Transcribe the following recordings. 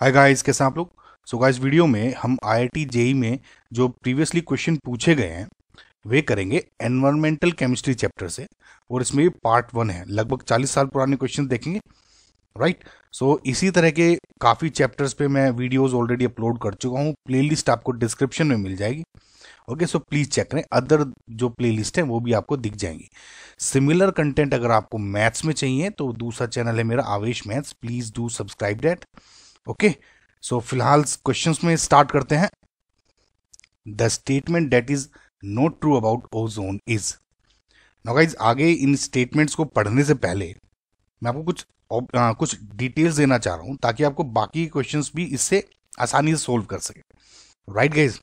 Hi guys कैसे आप लोग सो गाइस वीडियो में हम आईआईटी जेई e में जो प्रीवियसली क्वेश्चन पूछे गए हैं वे करेंगे एनवायरमेंटल केमिस्ट्री चैप्टर से और इसमें पार्ट वन है लगभग 40 साल पुराने क्वेश्चन देखेंगे राइट right? सो so, इसी तरह के काफ़ी चैप्टर्स पे मैं वीडियोस ऑलरेडी अपलोड कर चुका हूँ प्लेलिस्ट आपको डिस्क्रिप्शन में मिल जाएगी ओके सो प्लीज़ चेक करें अदर जो प्लेलिस्ट है वो भी आपको दिख जाएंगी सिमिलर कंटेंट अगर आपको मैथ्स में चाहिए तो दूसरा चैनल है मेरा Avesh maths please do subscribe that okay so फिलहाल क्वेश्चंस में स्टार्ट करते हैं the statement that is not true about ozone is guys आगे इन स्टेटमेंट्स को पढ़ने से पहले मैं आपको कुछ आ, कुछ डिटेल्स देना चाह रहा हूं ताकि आपको बाकी क्वेश्चंस भी इससे आसानी से सोल्व कर सके राइट गाइज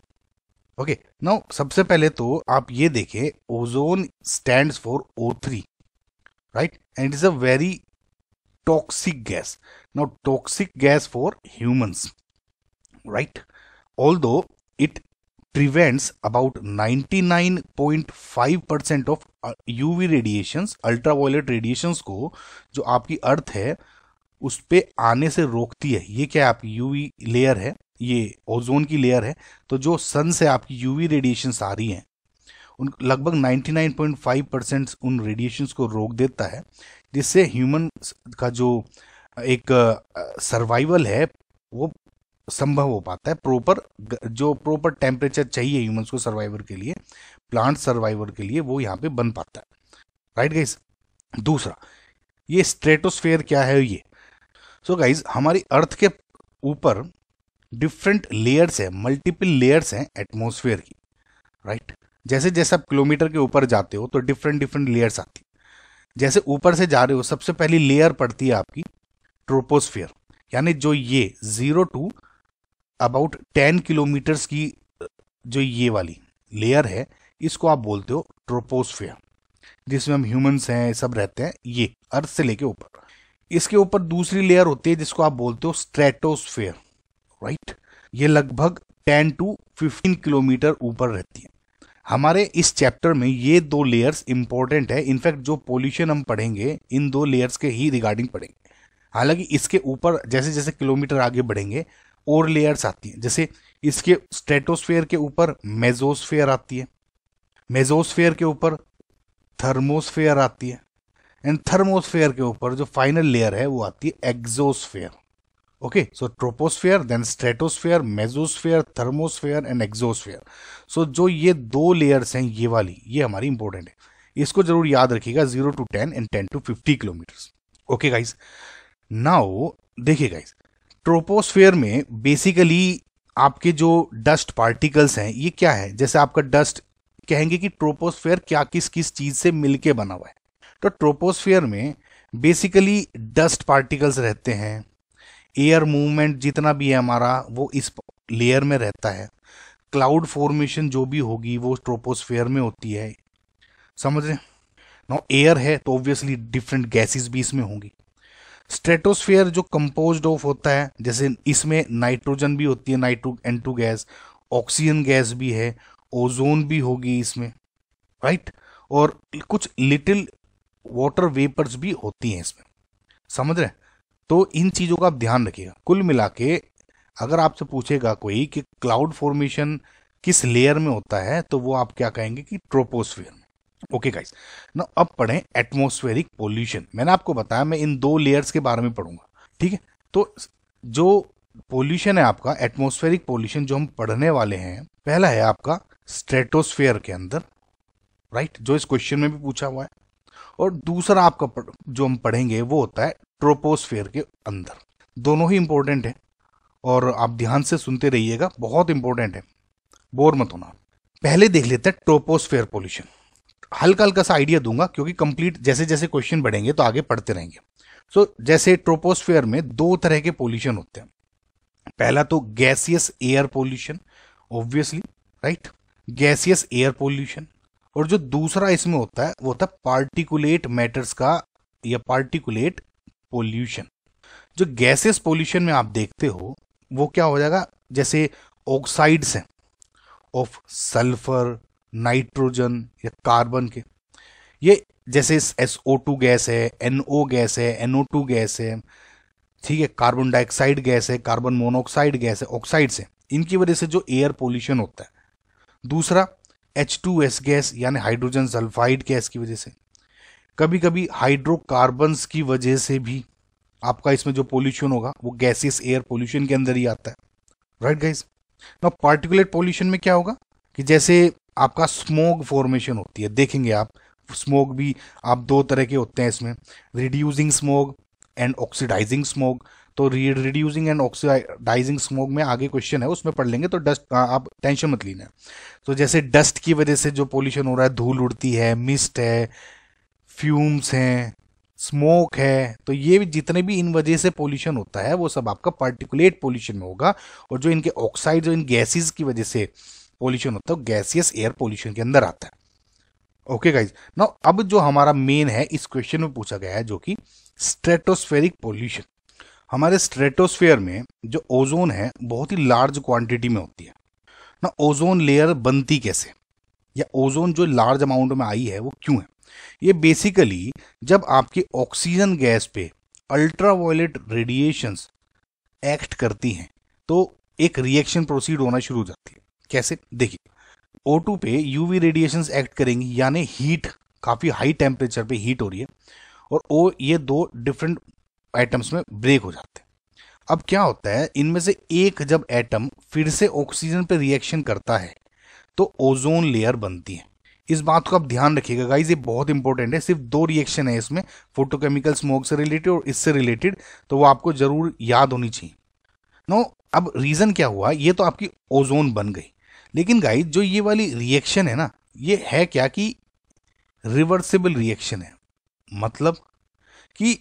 ओके नाउ सबसे पहले तो आप ये देखें ozone stand for O three right and it is a very toxic gas. Now, toxic gas for humans, right? Although it prevents about 99.5% of uv radiations ultraviolet radiations ko jo aapki earth hai उस पर आने से रोकती है ये क्या है आपकी यूवी लेयर है ये ओजोन की लेयर है तो जो सन से आपकी यूवी रेडिएशन आ रही हैं उन लगभग 99.5 परसेंट उन रेडिएशन को रोक देता है जिससे ह्यूमन का जो एक सर्वाइवल है वो संभव हो पाता है प्रॉपर जो प्रॉपर टेम्परेचर चाहिए ह्यूमंस को सर्वाइवर के लिए प्लांट सर्वाइवर के लिए वो यहाँ पे बन पाता है राइट गाइज दूसरा ये स्ट्रेटोस्फेयर क्या है ये सो so गाइज हमारी अर्थ के ऊपर डिफरेंट लेयर्स हैं मल्टीपल लेयर्स हैं एटमोसफेयर की राइट जैसे जैसे आप किलोमीटर के ऊपर जाते हो तो डिफरेंट डिफरेंट लेयर्स आती जैसे ऊपर से जा रहे हो सबसे पहली लेयर पड़ती है आपकी ट्रोपोस्फियर यानी जो ये zero to about ten kilometers की जो ये वाली लेयर है इसको आप बोलते हो ट्रोपोस्फियर जिसमें हम ह्यूमंस हैं सब रहते हैं ये अर्थ से लेके ऊपर इसके ऊपर दूसरी लेयर होती है जिसको आप बोलते हो स्ट्रेटोस्फेयर राइट ये लगभग 10 टू 15 किलोमीटर ऊपर रहती है हमारे इस चैप्टर में ये दो लेयर्स इंपॉर्टेंट है इनफैक्ट जो पोल्यूशन हम पढ़ेंगे इन दो लेयर्स के ही रिगार्डिंग पढ़ेंगे हालांकि इसके ऊपर जैसे जैसे किलोमीटर आगे बढ़ेंगे और लेयर्स आती हैं जैसे इसके स्ट्रेटोस्फेयर के ऊपर मेजोस्फेयर आती है मेजोस्फेयर के ऊपर थर्मोस्फेयर आती है एंड थर्मोस्फेयर के ऊपर जो फाइनल लेयर है वो आती है exosphere okay so troposphere then stratosphere mesosphere thermosphere and exosphere so जो ये दो layers हैं ये वाली ये हमारी important है इसको जरूर याद रखिएगा zero to ten and ten to fifty kilometer okay guys now देखिए गाइस ट्रोपोस्फेयर में बेसिकली आपके जो डस्ट पार्टिकल्स हैं ये क्या है जैसे आपका डस्ट कहेंगे कि ट्रोपोस्फेयर क्या किस किस चीज से मिलके बना हुआ है तो ट्रोपोस्फेयर में बेसिकली डस्ट पार्टिकल्स रहते हैं एयर मूवमेंट जितना भी है हमारा वो इस लेयर में रहता है क्लाउड फॉर्मेशन जो भी होगी वो ट्रोपोस्फेयर में होती है समझ रहे नो एयर है तो ऑब्वियसली डिफरेंट गैसेस भी इसमें होंगी स्ट्रेटोस्फेयर जो कंपोज ऑफ होता है जैसे इसमें नाइट्रोजन भी होती है nitro N two gas oxygen gas भी है ओजोन भी होगी इसमें राइट और कुछ लिटिल वाटर वेपर्स भी होती हैं इसमें समझ रहे हैं तो इन चीजों का आप ध्यान रखिएगा कुल मिला के अगर आपसे पूछेगा कोई कि क्लाउड फॉर्मेशन किस लेयर में होता है तो वो आप क्या कहेंगे कि ट्रोपोस्फियर में ओके गाइस ना अब पढ़े एटमोस्फेरिक पोल्यूशन मैंने आपको बताया मैं इन दो लेयर्स के बारे में पढ़ूंगा ठीक है तो जो पोल्यूशन है आपका एटमोस्फेरिक पोल्यूशन जो हम पढ़ने वाले हैं पहला है आपका स्ट्रेटोस्फेयर के अंदर राइट जो इस क्वेश्चन में भी पूछा हुआ है और दूसरा आपका जो हम पढ़ेंगे वो होता है ट्रोपोस्फेयर के अंदर दोनों ही इंपॉर्टेंट है और आप ध्यान से सुनते रहिएगा बहुत इंपॉर्टेंट है बोर मत होना पहले देख लेते हैं ट्रोपोस्फेयर पोल्यूशन हल्का हल्का सा आइडिया दूंगा क्योंकि कंप्लीट जैसे जैसे क्वेश्चन बढ़ेंगे तो आगे पढ़ते रहेंगे सो so, जैसे ट्रोपोस्फेयर में दो तरह के पोल्यूशन होते हैं पहला तो gaseous air pollution obviously right gaseous air pollution और जो दूसरा इसमें होता है वो होता है पार्टिकुलेट मैटर्स का या पार्टिकुलेट पोल्यूशन जो गैसेस पोल्यूशन में आप देखते हो वो क्या हो जाएगा जैसे ऑक्साइड्स हैं ऑफ सल्फर नाइट्रोजन या कार्बन के ये जैसे टू गैस है ओ गैस है टू गैस है ठीक है कार्बन डाइऑक्साइड गैस है कार्बन मोनोऑक्साइड गैस है ऑक्साइड्स है इनकी वजह से जो एयर पोल्यूशन होता है दूसरा एच टू एस गैस यानी हाइड्रोजन सल्फाइड गैस की वजह से कभी कभी हाइड्रोकार्बन की वजह से भी आपका इसमें जो पोल्यूशन होगा वो गैसेस एयर पोल्यूशन के अंदर ही आता है राइट गाइज ना पार्टिकुलेट पोल्यूशन में क्या होगा कि जैसे आपका स्मोक फॉर्मेशन होती है देखेंगे आप स्मोक भी आप दो तरह के होते हैं इसमें reducing smoke and oxidising smoke तो रिड्यूसिंग एंड ऑक्सीडाइजिंग स्मोक में आगे क्वेश्चन है उसमें पढ़ लेंगे तो डस्ट आप टेंशन मत लेना तो जैसे डस्ट की वजह से जो पोल्यूशन हो रहा है धूल उड़ती है मिस्ट है फ्यूम्स हैं स्मोक है तो ये भी जितने भी इन वजह से पोल्यूशन होता है वो सब आपका पार्टिकुलेट पोल्यूशन में होगा और जो इनके ऑक्साइड जो इन गैसेस की वजह से पोल्यूशन होता है गैसियस एयर पोल्यूशन के अंदर आता है ओके गाइज ना अब जो हमारा मेन है इस क्वेश्चन में पूछा गया है जो कि स्ट्रेटोस्फेरिक पोल्यूशन हमारे स्ट्रेटोस्फेयर में जो ओजोन है बहुत ही लार्ज क्वांटिटी में होती है ना ओजोन लेयर बनती कैसे या ओजोन जो लार्ज अमाउंट में आई है वो क्यों है ये बेसिकली जब आपके ऑक्सीजन गैस पे अल्ट्रावायलेट रेडिएशंस एक्ट करती हैं तो एक रिएक्शन प्रोसीड होना शुरू हो जाती है कैसे देखिए ओ पे यूवी रेडिएशंस एक्ट करेंगी यानी हीट काफ़ी हाई टेम्परेचर पे हीट हो रही है और ओ ये दो डिफरेंट आइटम्स में ब्रेक हो जाते हैं अब क्या होता है इनमें से एक जब एटम फिर से ऑक्सीजन पे रिएक्शन करता है तो ओजोन लेयर बनती है इस बात को आप ध्यान रखिएगा गाइज ये बहुत इंपॉर्टेंट है सिर्फ दो रिएक्शन है इसमें फोटोकेमिकल स्मोक से रिलेटेड और इससे रिलेटेड तो वो आपको जरूर याद होनी चाहिए नो अब रीजन क्या हुआ ये तो आपकी ओजोन बन गई लेकिन गाइज जो ये वाली रिएक्शन है ना ये है क्या कि रिवर्सिबल रिएक्शन है मतलब कि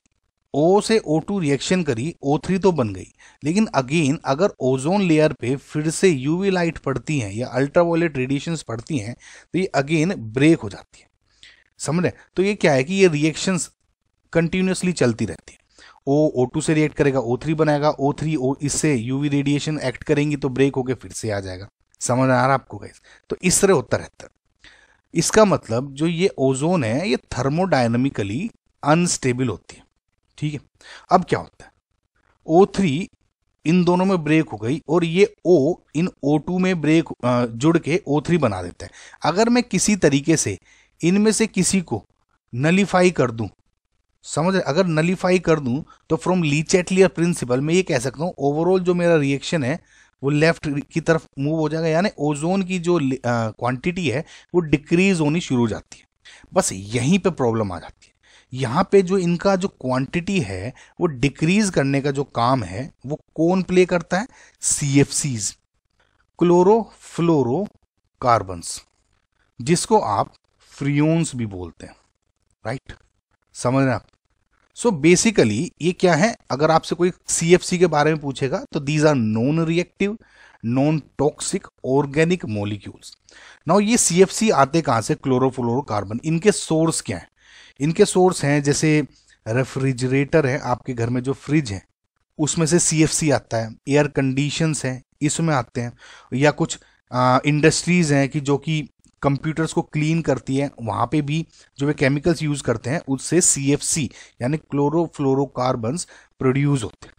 ओ से ओ टू रिएक्शन करी ओ थ्री तो बन गई लेकिन अगेन अगर ओजोन लेयर पे फिर से यूवी लाइट पड़ती है या अल्ट्रावायलेट रेडिएशन पड़ती हैं तो ये अगेन ब्रेक हो जाती है समझ रहे तो ये क्या है कि ये रिएक्शन कंटिन्यूसली चलती रहती है ओ ओ टू से रिएक्ट करेगा ओ थ्री बनाएगा ओ थ्री ओ इससे यूवी रेडिएशन एक्ट करेंगी तो ब्रेक होकर फिर से आ जाएगा समझ आ रहा है आपको गैस तो इस तरह होता रहता है इसका मतलब जो ये ओजोन है ये थर्मोडाइनमिकली अनस्टेबल होती है ठीक है अब क्या होता है ओ थ्री इन दोनों में ब्रेक हो गई और ये ओ इन ओ टू में ब्रेक जुड़ के ओ थ्री बना देता है अगर मैं किसी तरीके से इनमें से किसी को नलीफाई कर दूं समझ रहे अगर नलीफाई कर दूं तो फ्रॉम लीचेटलियर प्रिंसिपल मैं ये कह सकता हूँ ओवरऑल जो मेरा रिएक्शन है वो लेफ्ट की तरफ मूव हो जाएगा यानी ओजोन की जो क्वांटिटी है वो डिक्रीज होनी शुरू हो जाती है बस यहीं पे प्रॉब्लम आ जाती है यहाँ पे जो इनका जो क्वांटिटी है वो डिक्रीज करने का जो काम है वो कौन प्ले करता है C F Cs chlorofluoro carbons जिसको आप फ्रियोन्स भी बोलते हैं राइट समझ रहे आप सो बेसिकली ये क्या है अगर आपसे कोई सी एफ सी के बारे में पूछेगा तो these are non reactive non toxic organic molecules now ये सी एफ सी आते कहां से कार्बन इनके सोर्स क्या है इनके सोर्स हैं जैसे रेफ्रिजरेटर है आपके घर में जो फ्रिज है उसमें से सी आता है एयर कंडीशंस हैं इसमें आते हैं या कुछ इंडस्ट्रीज़ हैं कि जो कि कंप्यूटर्स को क्लीन करती है वहाँ पे भी जो वे केमिकल्स यूज़ करते हैं उससे सी यानी क्लोरोफ्लोरोकार्बन्स प्रोड्यूस होते हैं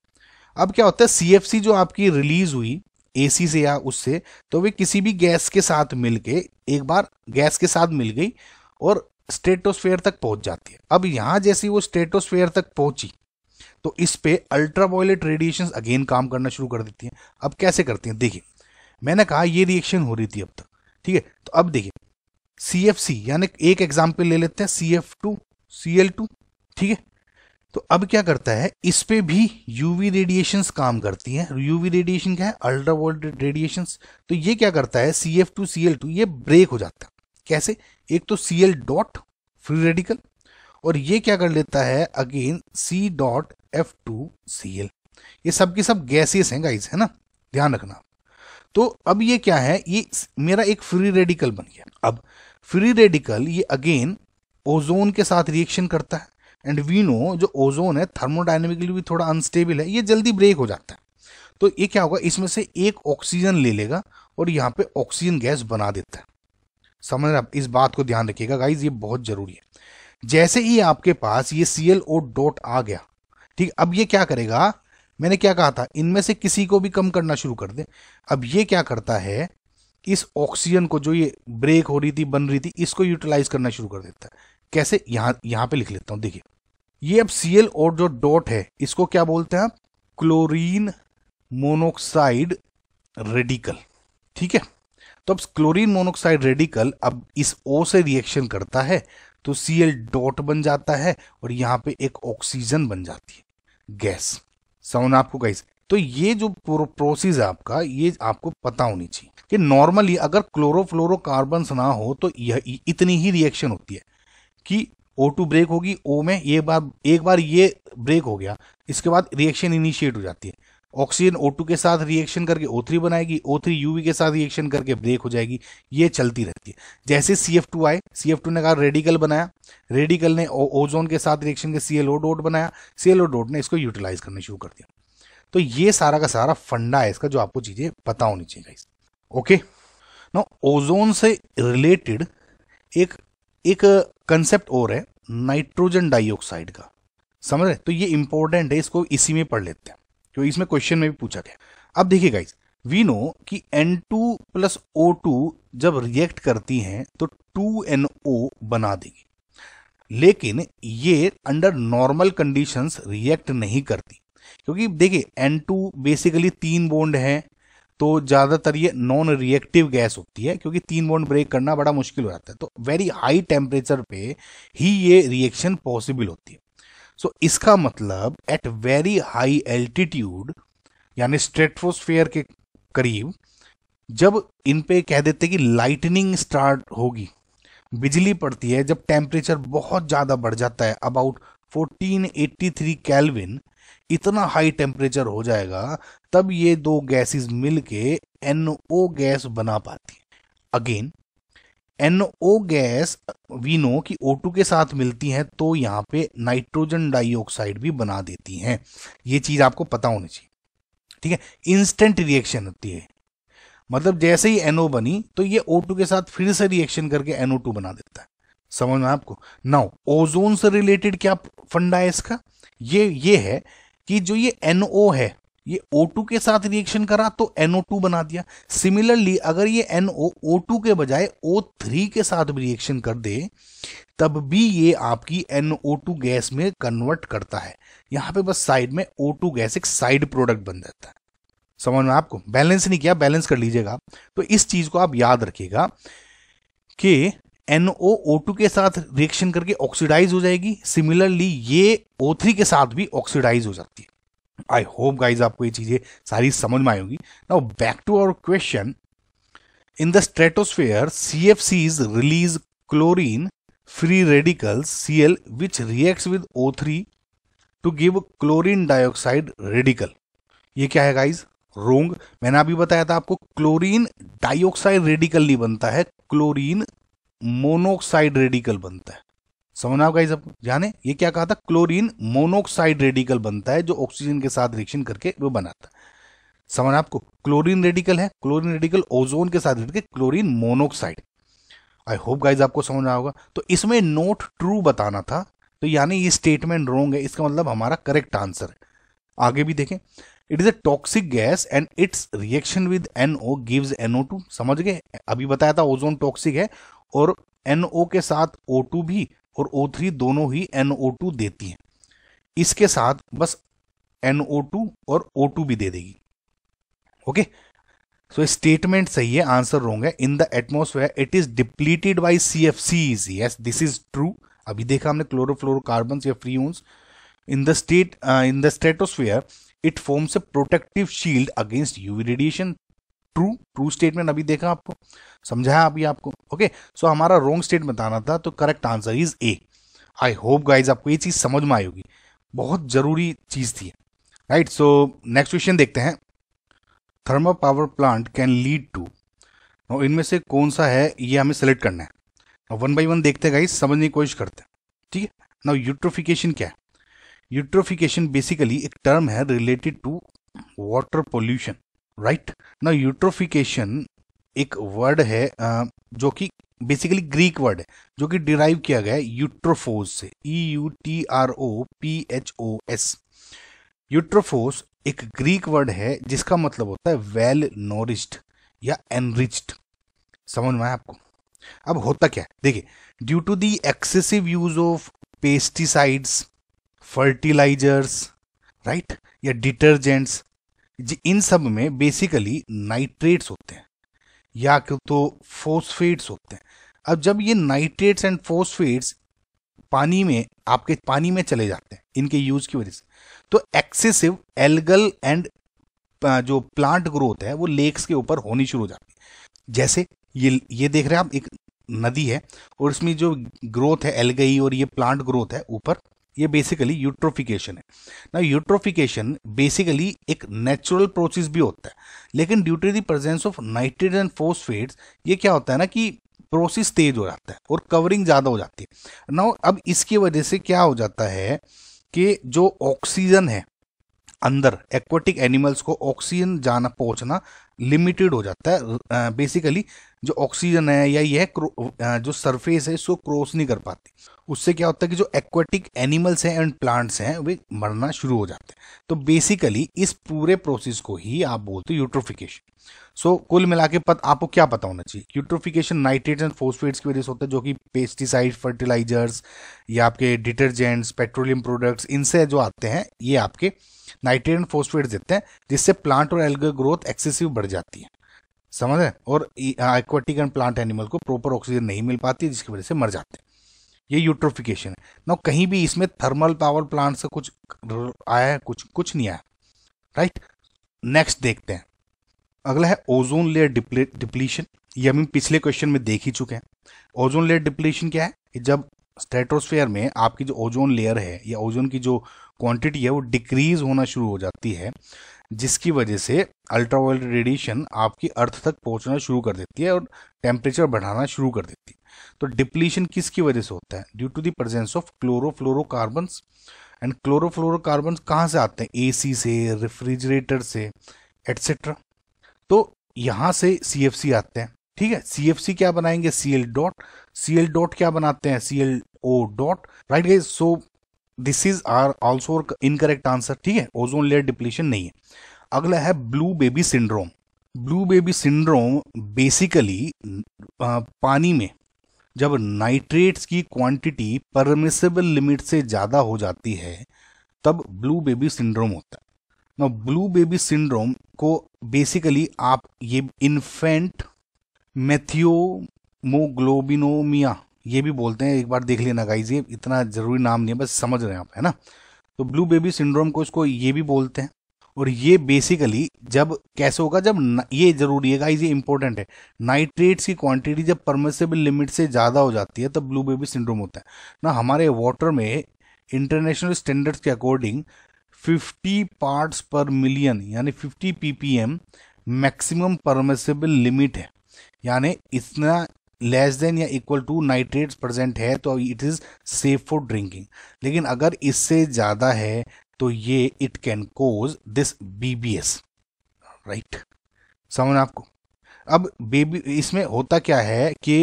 अब क्या होता है सी जो आपकी रिलीज हुई एसी से या उससे तो वे किसी भी गैस के साथ मिलके एक बार गैस के साथ मिल गई और स्टेटोस्फेयर तक पहुंच जाती है अब यहां जैसी वो स्टेटोस्फेयर तक पहुंची तो इस पे अल्ट्रावायलेट रेडिएशन अगेन काम करना शुरू कर देती हैं अब कैसे करती हैं देखिए मैंने कहा ये रिएक्शन हो रही थी अब तक ठीक है तो अब देखिए सी एफ सी यानी एक एग्जाम्पल ले लेते हैं C F two C L two ठीक है तो अब क्या करता है इस पे भी यूवी रेडिएशन काम करती हैं यूवी रेडिएशन क्या है अल्ट्रावायलेट रेडिएशन तो ये क्या करता है C F two C L two ये ब्रेक हो जाता है कैसे एक तो C L dot free radical और ये क्या कर लेता है again C dot F two C L ये सब सब गैसेस हैं गाइस है ना ध्यान रखना तो अब ये क्या है ये मेरा एक फ्री रेडिकल बन गया अब फ्री रेडिकल ये अगेन ओजोन के साथ रिएक्शन करता है एंड वी नो जो ओजोन है थर्मोडाइनमिकली भी थोड़ा अनस्टेबल है ये जल्दी ब्रेक हो जाता है तो ये क्या होगा इसमें से एक ऑक्सीजन ले लेगा और यहाँ पे ऑक्सीजन गैस बना देता है समझ रहे इस बात को ध्यान रखिएगा गाइज ये बहुत जरूरी है जैसे ही आपके पास ये सी एल ओ डॉट आ गया ठीक अब ये क्या करेगा मैंने क्या कहा था इनमें से किसी को भी कम करना शुरू कर दे अब ये क्या करता है इस ऑक्सीजन को जो ये ब्रेक हो रही थी बन रही थी इसको यूटिलाइज करना शुरू कर देता है कैसे यहां यहां पे लिख लेता हूँ देखिए ये अब सी एल ओ जो डॉट है इसको क्या बोलते हैं आप क्लोरीन मोनोक्साइड रेडिकल ठीक है तो अब क्लोरीन मोनोक्साइड रेडिकल अब इस ओ से रिएक्शन करता है तो सी एल डॉट बन जाता है और यहां पे एक ऑक्सीजन बन जाती है गैस समझ आपको गाइस तो ये जो प्रोसेस है आपका ये आपको पता होनी चाहिए कि नॉर्मली अगर क्लोरोफ्लोरोकार्बन ना हो तो यह इतनी ही रिएक्शन होती है कि O2 ब्रेक होगी O में ये बार एक बार ये ब्रेक हो गया इसके बाद रिएक्शन इनिशिएट हो जाती है ऑक्सीजन O2 के साथ रिएक्शन करके O3 बनाएगी O3 यूवी के साथ रिएक्शन करके ब्रेक हो जाएगी ये चलती रहती है जैसे CF2 आए CF2 ने कहा रेडिकल बनाया रेडिकल ने ओजोन के साथ रिएक्शन के CLO डॉट बनाया CLO डॉट ने इसको यूटिलाइज करना शुरू कर दिया तो ये सारा का सारा फंडा है इसका जो आपको चीजें पता होनी चाहिए ओके ना ओजोन से रिलेटेड एक एक कंसेप्ट और है नाइट्रोजन डाइऑक्साइड का समझ रहे तो ये इंपॉर्टेंट है इसको इसी में पढ़ लेते हैं क्योंकि इसमें क्वेश्चन में भी पूछा गया अब देखिए गाइज वी नो कि N2 टू प्लस ओ जब रिएक्ट करती हैं तो 2NO बना देगी लेकिन ये अंडर नॉर्मल कंडीशंस रिएक्ट नहीं करती क्योंकि देखिए N2 बेसिकली तीन बोन्ड हैं तो ज़्यादातर ये नॉन रिएक्टिव गैस होती है क्योंकि तीन बोन्ड ब्रेक करना बड़ा मुश्किल हो जाता है तो वेरी हाई टेम्परेचर पे ही ये रिएक्शन पॉसिबल होती है सो so, इसका मतलब एट वेरी हाई एल्टीट्यूड यानी स्ट्रेटोस्फेयर के करीब जब इन पे कह देते कि लाइटनिंग स्टार्ट होगी बिजली पड़ती है जब टेम्परेचर बहुत ज़्यादा बढ़ जाता है अबाउट 1483 केल्विन इतना हाई टेम्परेचर हो जाएगा तब ये दो गैसेस मिलके एनओ गैस बना पाती है अगेन एनओ गैस वीनो की ओ के साथ मिलती है तो यहाँ पे नाइट्रोजन डाइऑक्साइड भी बना देती हैं ये चीज़ आपको पता होनी चाहिए ठीक है इंस्टेंट रिएक्शन होती है मतलब जैसे ही एनओ बनी तो ये O2 के साथ फिर से रिएक्शन करके टू बना देता है समझ में आपको नाउ ओजोन से रिलेटेड क्या फंडा है इसका ये ये है कि जो ये NO है ये O2 के साथ रिएक्शन करा तो NO2 बना दिया सिमिलरली अगर ये NO O2 के बजाय O3 के साथ भी रिएक्शन कर दे तब भी ये आपकी NO2 गैस में कन्वर्ट करता है यहां पे बस साइड में O2 गैस एक साइड प्रोडक्ट बन जाता है समझ में आपको बैलेंस नहीं किया बैलेंस कर लीजिएगा तो इस चीज को आप याद रखिएगा कि NO O2 के साथ रिएक्शन करके ऑक्सीडाइज हो जाएगी सिमिलरली ये O3 के साथ भी ऑक्सीडाइज हो जाती है आई होप गाइज आपको ये चीजें सारी समझ में आई होगी now back to our question in the stratosphere C F Cs release chlorine C L which react with O three to give chlorine dioxide radical ये क्या है गाइज रोंग मैंने अभी बताया था आपको क्लोरीन डाइऑक्साइड रेडिकल नहीं बनता है क्लोरीन मोनोक्साइड रेडिकल बनता है समझना होगा इस जाने ये क्या कहा था क्लोरीन मोनोक्साइड रेडिकल बनता है जो ऑक्सीजन के साथ रिएक्शन करके वो बनाता है समझ आपको क्लोरीन रेडिकल है क्लोरीन रेडिकल ओजोन के साथ react chlorine monoxide I hope guys आपको समझ रहा होगा तो इसमें नोट ट्रू बताना था तो यानी ये स्टेटमेंट रॉन्ग है इसका मतलब हमारा करेक्ट आंसर है आगे भी देखें it is a toxic gas and its reaction with NO gives to समझ गए अभी बताया था ओजोन टॉक्सिक है और NO के साथ ओ टू भी और O3 दोनों ही NO2 देती हैं इसके साथ बस NO2 और O2 भी दे देगी ओके सो स्टेटमेंट सही है आंसर रोंग है in the atmosphere it is depleted by C F Cs yes this is true अभी देखा हमने क्लोरोफ्लोरोकार्बन या freons in the state in the stratosphere it forms a protective shield against UV radiation true true statement अभी देखा आपको समझाया अभी आपको ओके okay? सो so, हमारा रॉन्ग स्टेटमेंट बताना था तो correct answer is A I hope guys आपको ये चीज़ समझ में आई होगी बहुत ज़रूरी चीज़ थी राइट सो नेक्स्ट क्वेश्चन देखते हैं thermal power plant can lead to इनमें से कौन सा है ये हमें सेलेक्ट करना है वन बाई वन देखते हैं गाइज समझने की कोशिश करते हैं ठीक है ना यूट्रोफिकेशन क्या है यूट्रोफिकेशन बेसिकली एक टर्म है related to water pollution right ना यूट्रोफिकेशन एक वर्ड है जो कि बेसिकली ग्रीक वर्ड है जो कि डिराइव किया गया है यूट्रोफोज से E U T R O P H O S eutrophos एक ग्रीक वर्ड है जिसका मतलब होता है वेल नोरिस्ड या एनरिच्ड समझ में आया आपको अब होता क्या है देखिए due to the excessive use of pesticides fertilisers right या डिटर्जेंट्स इन सब में बेसिकली नाइट्रेट्स होते हैं या तो फोस्फेट्स होते हैं अब जब ये नाइट्रेट्स एंड फोस्फेट्स पानी में आपके पानी में चले जाते हैं इनके यूज की वजह से तो एक्सेसिव एल्गल एंड जो प्लांट ग्रोथ है वो लेक्स के ऊपर होनी शुरू हो जाती है जैसे ये ये देख रहे हैं आप एक नदी है और इसमें जो ग्रोथ है एलगई और ये प्लांट ग्रोथ है ऊपर ये बेसिकली यूट्रोफिकेशन है ना यूट्रोफिकेशन बेसिकली एक नेचुरल प्रोसेस भी होता है लेकिन due to the presence of nitrogen phosphates ये क्या होता है ना कि प्रोसेस तेज हो जाता है और कवरिंग ज़्यादा हो जाती है ना अब इसकी वजह से क्या हो जाता है कि जो ऑक्सीजन है अंदर एक्वाटिक एनिमल्स को ऑक्सीजन जाना पहुंचना लिमिटेड हो जाता है बेसिकली uh, जो ऑक्सीजन है या यह जो सरफेस है इसको क्रॉस नहीं कर पाती उससे क्या होता है कि जो एक्वेटिक एनिमल्स हैं एंड प्लांट्स हैं वे मरना शुरू हो जाते हैं तो बेसिकली इस पूरे प्रोसेस को ही आप बोलते हो यूट्रोफिकेशन सो so, कुल मिला के पत, आपको क्या पता होना चाहिए यूट्रोफिकेशन नाइट्रेट एंड फोस्फेट्स की वजह से होता है जो कि पेस्टिसाइड फर्टिलाइजर्स या आपके डिटर्जेंट्स पेट्रोलियम प्रोडक्ट्स इनसे जो आते हैं ये आपके नाइट्रेट एंड फोस्फेट्स देते हैं जिससे प्लांट और एल्गर ग्रोथ एक्सेसिव बढ़ जाती है समझ है और एक्वाटिक एंड प्लांट एनिमल को प्रॉपर ऑक्सीजन नहीं मिल पाती जिसकी वजह से मर जाते हैं ये यूट्रोफिकेशन है ना कहीं भी इसमें थर्मल पावर प्लांट से कुछ आया है कुछ कुछ नहीं आया राइट नेक्स्ट देखते हैं अगला है ओजोन लेयर डिप्लीशन ये हम पिछले क्वेश्चन में देख ही चुके हैं ओजोन लेयर डिप्लीशन क्या है कि जब स्ट्रेटोस्फेयर में आपकी जो ओजोन लेयर है या ओजोन की जो क्वांटिटी है वो डिक्रीज होना शुरू हो जाती है जिसकी वजह से अल्ट्रावायलेट रेडिएशन आपकी अर्थ तक पहुंचना शुरू कर देती है और टेम्परेचर बढ़ाना शुरू कर देती है तो डिप्लीशन किसकी वजह से होता है due to the presence of chlorofluorocarbons and chlorofluorocarbon कहाँ से आते हैं एसी से रेफ्रिजरेटर से एट्सेट्रा तो यहाँ से सी आते हैं ठीक है सी क्या बनाएंगे C L dot C L dot क्या बनाते हैं C L O dot right guys so this is are also incorrect answer ठीक है ओजोन लेयर डिप्लीशन नहीं है अगला है blue baby syndrome blue baby syndrome basically पानी में जब नाइट्रेट्स की क्वांटिटी परमिसेबल लिमिट से ज़्यादा हो जाती है तब ब्लू बेबी सिंड्रोम होता है ना तो ब्लू बेबी सिंड्रोम को बेसिकली आप ये इन्फेंट मेथियोमोग्लोबिनोमिया ये भी बोलते हैं एक बार देख लेना गाइज ये इतना ज़रूरी नाम नहीं है बस समझ रहे हैं आप है ना तो ब्लू बेबी सिंड्रोम को इसको ये भी बोलते हैं और ये बेसिकली जब कैसे होगा जब ये जरूरी है ये इंपॉर्टेंट है नाइट्रेट्स की क्वांटिटी जब परमिसेबल लिमिट से ज़्यादा हो जाती है तब ब्लू बेबी सिंड्रोम होता है ना हमारे वाटर में इंटरनेशनल स्टैंडर्ड्स के अकॉर्डिंग 50 पार्ट्स पर मिलियन यानी 50 पीपीएम मैक्सिमम परमिसेबल लिमिट है यानी इतना लेस देन या इक्वल टू नाइट्रेट्स प्रेजेंट है तो it is safe for drinking लेकिन अगर इससे ज़्यादा है तो ये it can cause this BBS right समझ आपको अब बेबी इसमें होता क्या है कि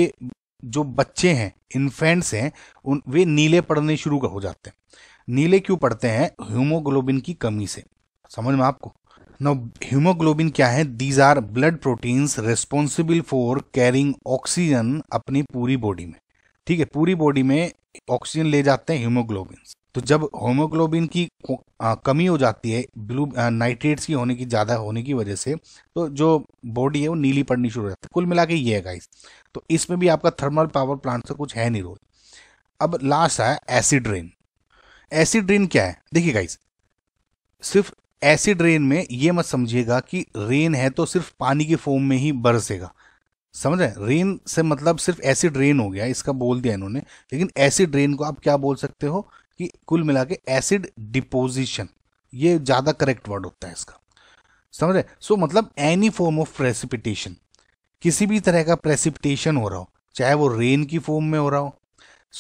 जो बच्चे हैं इन्फेंट्स हैं उन वे नीले पड़ने शुरू हो जाते हैं नीले क्यों पड़ते हैं ह्यूमोग्लोबिन की कमी से समझ में आपको नो ह्यूमोग्लोबिन क्या है these are blood proteins responsible for carrying oxygen अपनी पूरी बॉडी में ठीक है पूरी बॉडी में ऑक्सीजन ले जाते हैं ह्यूमोग्लोबिन तो जब होमोग्लोबिन की कमी हो जाती है ब्लू नाइट्रेट्स की होने की ज़्यादा होने की वजह से तो जो बॉडी है वो नीली पड़नी शुरू हो जाती है कुल मिला के ये है गाइस तो इसमें भी आपका थर्मल पावर प्लांट से कुछ है नहीं रोल अब लास्ट आया एसिड रेन एसिड रेन क्या है देखिए गाइस सिर्फ एसिड रेन में ये मत समझिएगा कि रेन है तो सिर्फ पानी के फॉर्म में ही बरसेगा समझ रहे रेन से मतलब सिर्फ एसिड रेन हो गया इसका बोल दिया इन्होंने लेकिन एसिड रेन को आप क्या बोल सकते हो कि कुल मिला के एसिड डिपोजिशन ये ज़्यादा करेक्ट वर्ड होता है इसका समझ रहे सो so, मतलब एनी फॉर्म ऑफ प्रेसिपिटेशन किसी भी तरह का प्रेसिपिटेशन हो रहा हो चाहे वो रेन की फॉर्म में हो रहा हो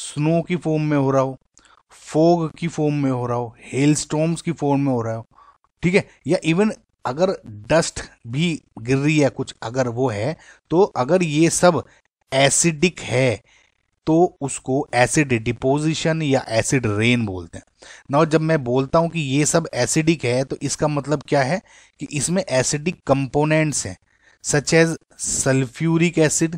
स्नो की फॉर्म में हो रहा हो फोग की फॉर्म में हो रहा हो हेल स्टोम्स की फॉर्म में हो रहा हो ठीक है या इवन अगर डस्ट भी गिर रही है कुछ अगर वो है तो अगर ये सब एसिडिक है तो उसको एसिड डिपोजिशन या एसिड रेन बोलते हैं ना जब मैं बोलता हूँ कि ये सब एसिडिक है तो इसका मतलब क्या है कि इसमें एसिडिक कंपोनेंट्स हैं सच एज सल्फ्यूरिक एसिड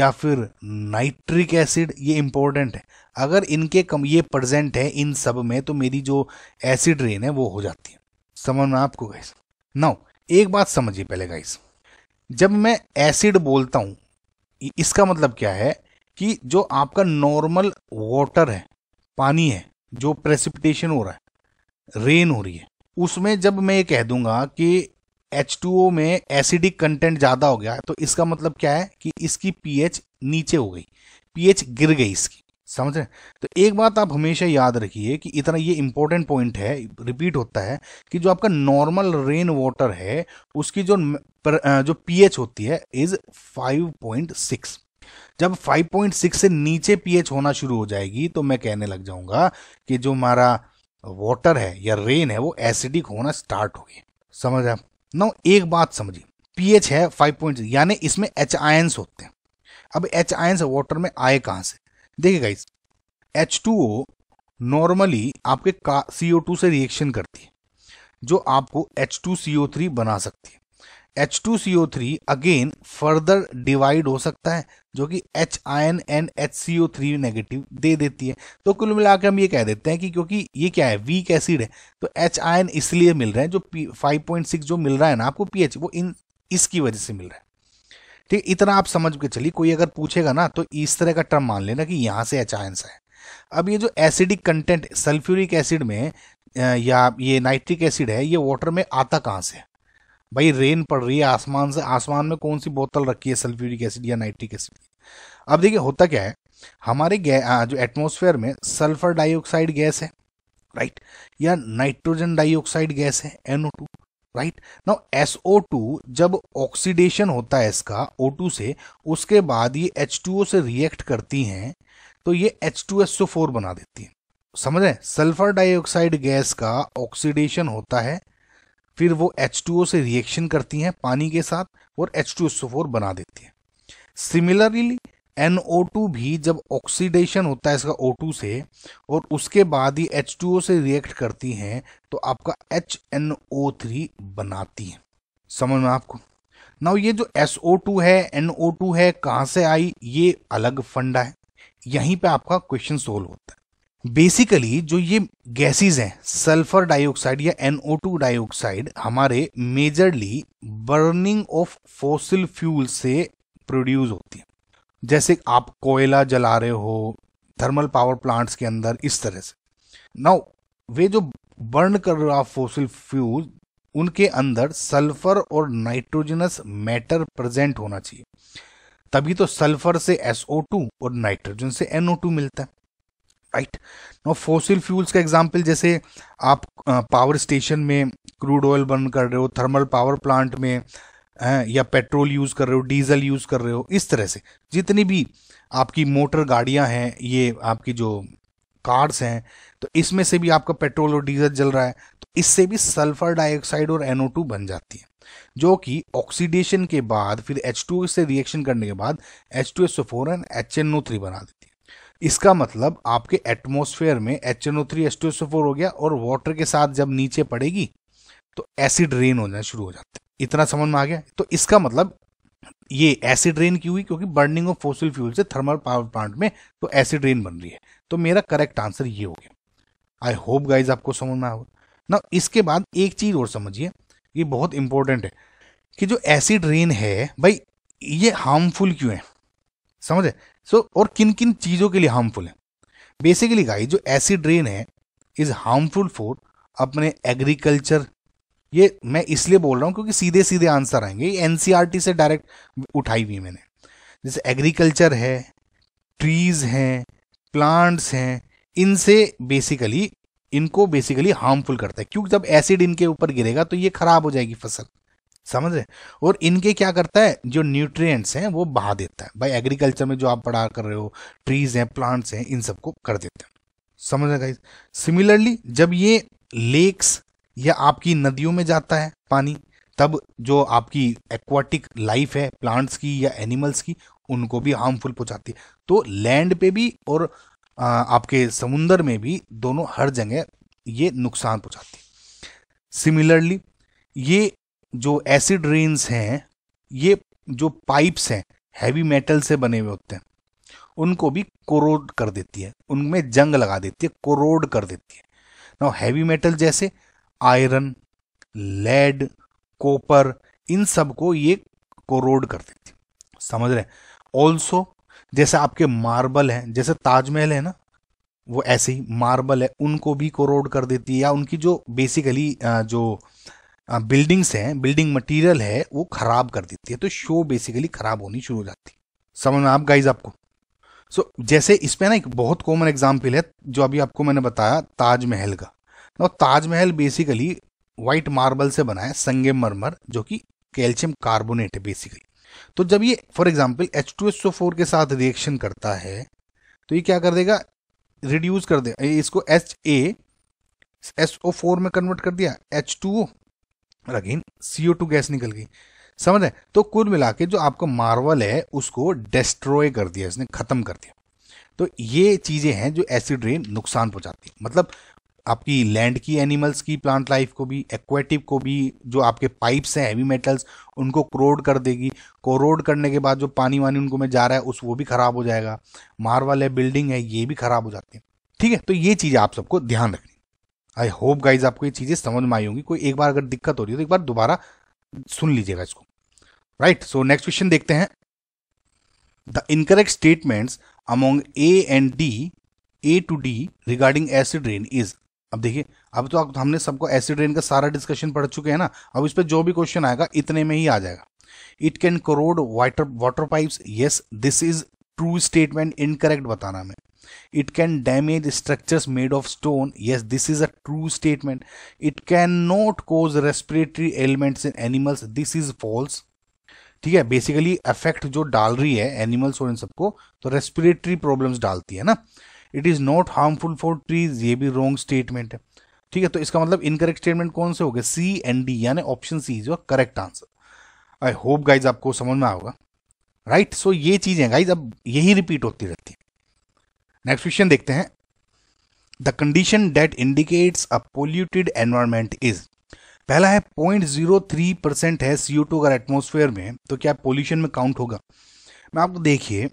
या फिर नाइट्रिक एसिड ये इम्पोर्टेंट है अगर इनके कम ये प्रजेंट है इन सब में तो मेरी जो एसिड रेन है वो हो जाती है समझ में आपको गाइस नाउ एक बात समझिए पहले गाइस जब मैं एसिड बोलता हूँ इसका मतलब क्या है कि जो आपका नॉर्मल वाटर है पानी है जो प्रेसिपिटेशन हो रहा है रेन हो रही है उसमें जब मैं ये कह दूंगा कि एच में एसिडिक कंटेंट ज़्यादा हो गया तो इसका मतलब क्या है कि इसकी पीएच नीचे हो गई पीएच गिर गई इसकी समझ रहे तो एक बात आप हमेशा याद रखिए कि इतना ये इंपॉर्टेंट पॉइंट है रिपीट होता है कि जो आपका नॉर्मल रेन वाटर है उसकी जो पर, जो पीएच होती है इज 5.6 जब 5.6 से नीचे पीएच होना शुरू हो जाएगी तो मैं कहने लग जाऊंगा कि जो हमारा वाटर है या रेन है वो एसिडिक होना स्टार्ट हो गया समझ आप ना एक बात समझिए पीएच है 5.6 यानी इसमें एच आयंस होते हैं अब एच आयंस वाटर में आए कहाँ से देखिए गाइस एच नॉर्मली आपके सी से रिएक्शन करती है जो आपको एच टू बना सकती है H two C O three again further divide हो सकता है जो कि H I N N H C O three negative दे देती है तो कुल मिलाकर हम ये कह देते हैं कि क्योंकि ये क्या है वीक एसिड है तो एच आई एन इसलिए मिल रहे हैं जो फाइव पॉइंट सिक्स जो मिल रहा है ना आपको पी एच वो इन इसकी वजह से मिल रहा है ठीक इतना आप समझ के चलिए कोई अगर पूछेगा ना तो इस तरह का टर्म मान लेना कि यहाँ से एच आयन है अब ये जो एसिडिक कंटेंट सल्फ्यूरिक एसिड में या ये नाइट्रिक एसिड है ये वाटर में आता कहाँ से है भाई रेन पड़ रही है आसमान से आसमान में कौन सी बोतल रखी है सल्फ्यूरिक एसिड या नाइट्रिक एसिड अब देखिए होता क्या है हमारे जो एटमोसफेयर में सल्फर डाइऑक्साइड गैस है राइट या नाइट्रोजन डाइऑक्साइड गैस है NO two right now as जब ऑक्सीडेशन होता है इसका ओ से उसके बाद ये एच से रिएक्ट करती हैं तो ये एच बना देती है समझ रहे सल्फर डाइऑक्साइड गैस का ऑक्सीडेशन होता है फिर वो H2O से रिएक्शन करती हैं पानी के साथ और H2SO4 बना देती हैं सिमिलरली NO2 भी जब ऑक्सीडेशन होता है इसका O2 से और उसके बाद ही H2O से रिएक्ट करती हैं तो आपका HNO3 बनाती हैं समझ में आपको नाउ ये जो SO2 है NO2 है कहाँ से आई ये अलग फंडा है यहीं पे आपका क्वेश्चन सोल्व होता है बेसिकली जो ये गैसेस हैं सल्फर डाइऑक्साइड या एनओ टू डाइऑक्साइड हमारे majorly burning of fossil fuel से प्रोड्यूस होती है जैसे आप कोयला जला रहे हो थर्मल पावर प्लांट्स के अंदर इस तरह से नाउ वे जो बर्न कर रहा फोसिल फ्यूल उनके अंदर सल्फर और नाइट्रोजनस मैटर प्रेजेंट होना चाहिए तभी तो सल्फर से टू और नाइट्रोजन से टू मिलता है राइट नो फोसिल फ्यूल्स का एग्जाम्पल जैसे आप पावर स्टेशन में क्रूड ऑयल बर्न कर रहे हो थर्मल पावर प्लांट में या पेट्रोल यूज़ कर रहे हो डीजल यूज़ कर रहे हो इस तरह से जितनी भी आपकी मोटर गाड़ियाँ हैं ये आपकी जो कार्स हैं तो इसमें से भी आपका पेट्रोल और डीजल जल रहा है तो इससे भी सल्फर डाइऑक्साइड और टू बन जाती है जो कि ऑक्सीडेशन के बाद फिर टू से रिएक्शन करने के बाद H two S N and three बना दे इसका मतलब आपके एटमोसफेयर में H N O three S two S four हो गया और वाटर के साथ जब नीचे पड़ेगी तो एसिड रेन हो जाना शुरू हो जाता है इतना समझ में आ गया तो इसका मतलब ये एसिड रेन क्यों हुई क्योंकि बर्निंग ऑफ फोसिल फ्यूल से थर्मल पावर प्लांट में तो एसिड रेन बन रही है तो मेरा करेक्ट आंसर ये हो गया आई होप गाइज आपको समझ में आ ना इसके बाद एक चीज़ और समझिए ये बहुत इंपॉर्टेंट है कि जो एसिड रेन है भाई ये हार्मफुल क्यों है समझे सो so, और किन किन चीज़ों के लिए हार्मफुल है बेसिकली गाई जो एसिड रेन है इज़ हार्मफुल फॉर अपने एग्रीकल्चर ये मैं इसलिए बोल रहा हूँ क्योंकि सीधे सीधे आंसर आएंगे ये एन e से डायरेक्ट उठाई हुई मैंने जैसे एग्रीकल्चर है ट्रीज हैं प्लांट्स हैं इनसे बेसिकली इनको बेसिकली हार्मफुल करता है क्योंकि जब एसिड इनके ऊपर गिरेगा तो ये खराब हो जाएगी फसल समझ रहे और इनके क्या करता है जो न्यूट्रिएंट्स हैं वो बहा देता है भाई एग्रीकल्चर में जो आप पढ़ा कर रहे हो ट्रीज हैं प्लांट्स हैं इन सबको कर देता है समझ रहे सिमिलरली जब ये लेक्स या आपकी नदियों में जाता है पानी तब जो आपकी एक्वाटिक लाइफ है प्लांट्स की या एनिमल्स की उनको भी हार्मफुल पहुंचाती है तो लैंड पे भी और आपके समुंदर में भी दोनों हर जगह ये नुकसान पहुंचाती है सिमिलरली ये जो एसिड रेन्स हैं ये जो पाइप्स हैं हैवी मेटल से बने हुए होते हैं उनको भी कोरोड कर देती है उनमें जंग लगा देती है कोरोड कर देती है ना हैवी मेटल जैसे आयरन लेड कॉपर इन सब को ये कोरोड कर देती है समझ रहे ऑल्सो जैसे आपके मार्बल हैं जैसे ताजमहल है ना वो ऐसे ही मार्बल है उनको भी कोरोड कर देती है या उनकी जो बेसिकली जो बिल्डिंग्स हैं बिल्डिंग मटेरियल है वो खराब कर देती है तो शो बेसिकली खराब होनी शुरू हो जाती है समझ में आप गाइज आपको सो so, जैसे इसमें ना एक बहुत कॉमन एग्जाम्पल है जो अभी आपको मैंने बताया ताजमहल का ना तो ताजमहल बेसिकली वाइट मार्बल से बना है संगे मरमर जो कि कैल्शियम कार्बोनेट है बेसिकली तो जब ये for example H two S O four के साथ रिएक्शन करता है तो ये क्या कर देगा रिड्यूस कर देगा इसको H A S O four में कन्वर्ट कर दिया एच टू और अगेन टू गैस निकल गई समझ रहे तो कुल मिला के जो आपका मार्वल है उसको डिस्ट्रॉय कर दिया इसने खत्म कर दिया तो ये चीज़ें हैं जो एसिड रेन नुकसान पहुंचाती है मतलब आपकी लैंड की एनिमल्स की प्लांट लाइफ को भी एक्वेटिव को भी जो आपके पाइप्स हैं हैवी मेटल्स उनको क्रोड कर देगी क्रोड करने के बाद जो पानी वानी उनको में जा रहा है उस वो भी खराब हो जाएगा मार्वल है बिल्डिंग है ये भी खराब हो जाती है ठीक है तो ये चीज़ आप सबको ध्यान रखें आई होप गाइज आपको ये चीज़ें समझ में आई होंगी कोई एक बार अगर दिक्कत हो रही है तो एक बार दोबारा सुन लीजिएगा इसको राइट सो नेक्स्ट क्वेश्चन देखते हैं the incorrect statements among A and D A to D regarding acid rain is अब देखिए अब तो आप हमने सबको एसिड रेन का सारा डिस्कशन पढ़ चुके हैं ना अब इस पर जो भी क्वेश्चन आएगा इतने में ही आ जाएगा it can corrode water water pipes yes this is true statement incorrect बताना हमें it can damage structures made of stone yes this is a true statement it cannot cause respiratory ailments in animals this is false ठीक है basically affect जो डाल रही है animals और इन सबको तो रेस्पिरेटरी प्रॉब्लम्स डालती है ना it is not harmful for trees ये भी रॉन्ग स्टेटमेंट है ठीक है तो इसका मतलब इनकरेक्ट स्टेटमेंट कौन से हो गए सी एंड डी यानी option C is your correct answer I hope guys आपको समझ में आएगा राइट सो ये चीजें गाइज अब यही रिपीट होती रहती है नेक्स्ट क्वेश्चन देखते हैं the condition that indicates a polluted environment is पहला है पॉइंट जीरो थ्री परसेंट है सी टू अगर एटमोसफेयर में तो क्या पोल्यूशन में काउंट होगा मैं आपको देखिए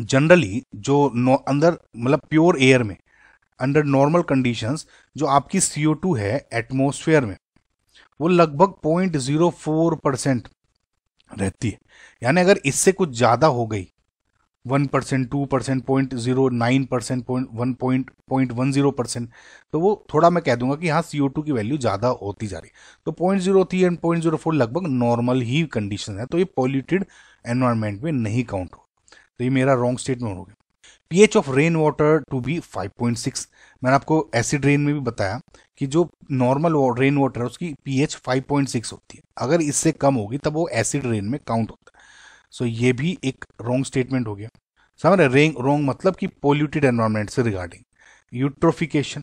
जनरली जो अंदर मतलब प्योर एयर में अंडर नॉर्मल कंडीशंस जो आपकी सी टू है एटमोसफेयर में वो लगभग पॉइंट जीरो फोर परसेंट रहती है यानी अगर इससे कुछ ज़्यादा हो गई one percent two percent point zero nine percent point one point point one zero percent तो वो थोड़ा मैं कह दूंगा कि हाँ सी ओ टू की वैल्यू ज़्यादा होती जा रही तो point zero three and point zero four लगभग नॉर्मल ही कंडीशन है तो ये पॉल्यूटेड एनवायरमेंट में नहीं काउंट हो तो ये मेरा रॉन्ग स्टेटमेंट हो गया pH of rain water to be five point six मैंने आपको एसिड रेन में भी बताया कि जो नॉर्मल रेन वाटर है उसकी पीएच सिक्स होती है अगर इससे कम होगी तब वो एसिड रेन में काउंट होता है सो ये भी एक रॉन्ग स्टेटमेंट हो गया समझ रहे रोंग मतलब कि पोल्यूटेड एनवायरमेंट से रिगार्डिंग यूट्रोफिकेशन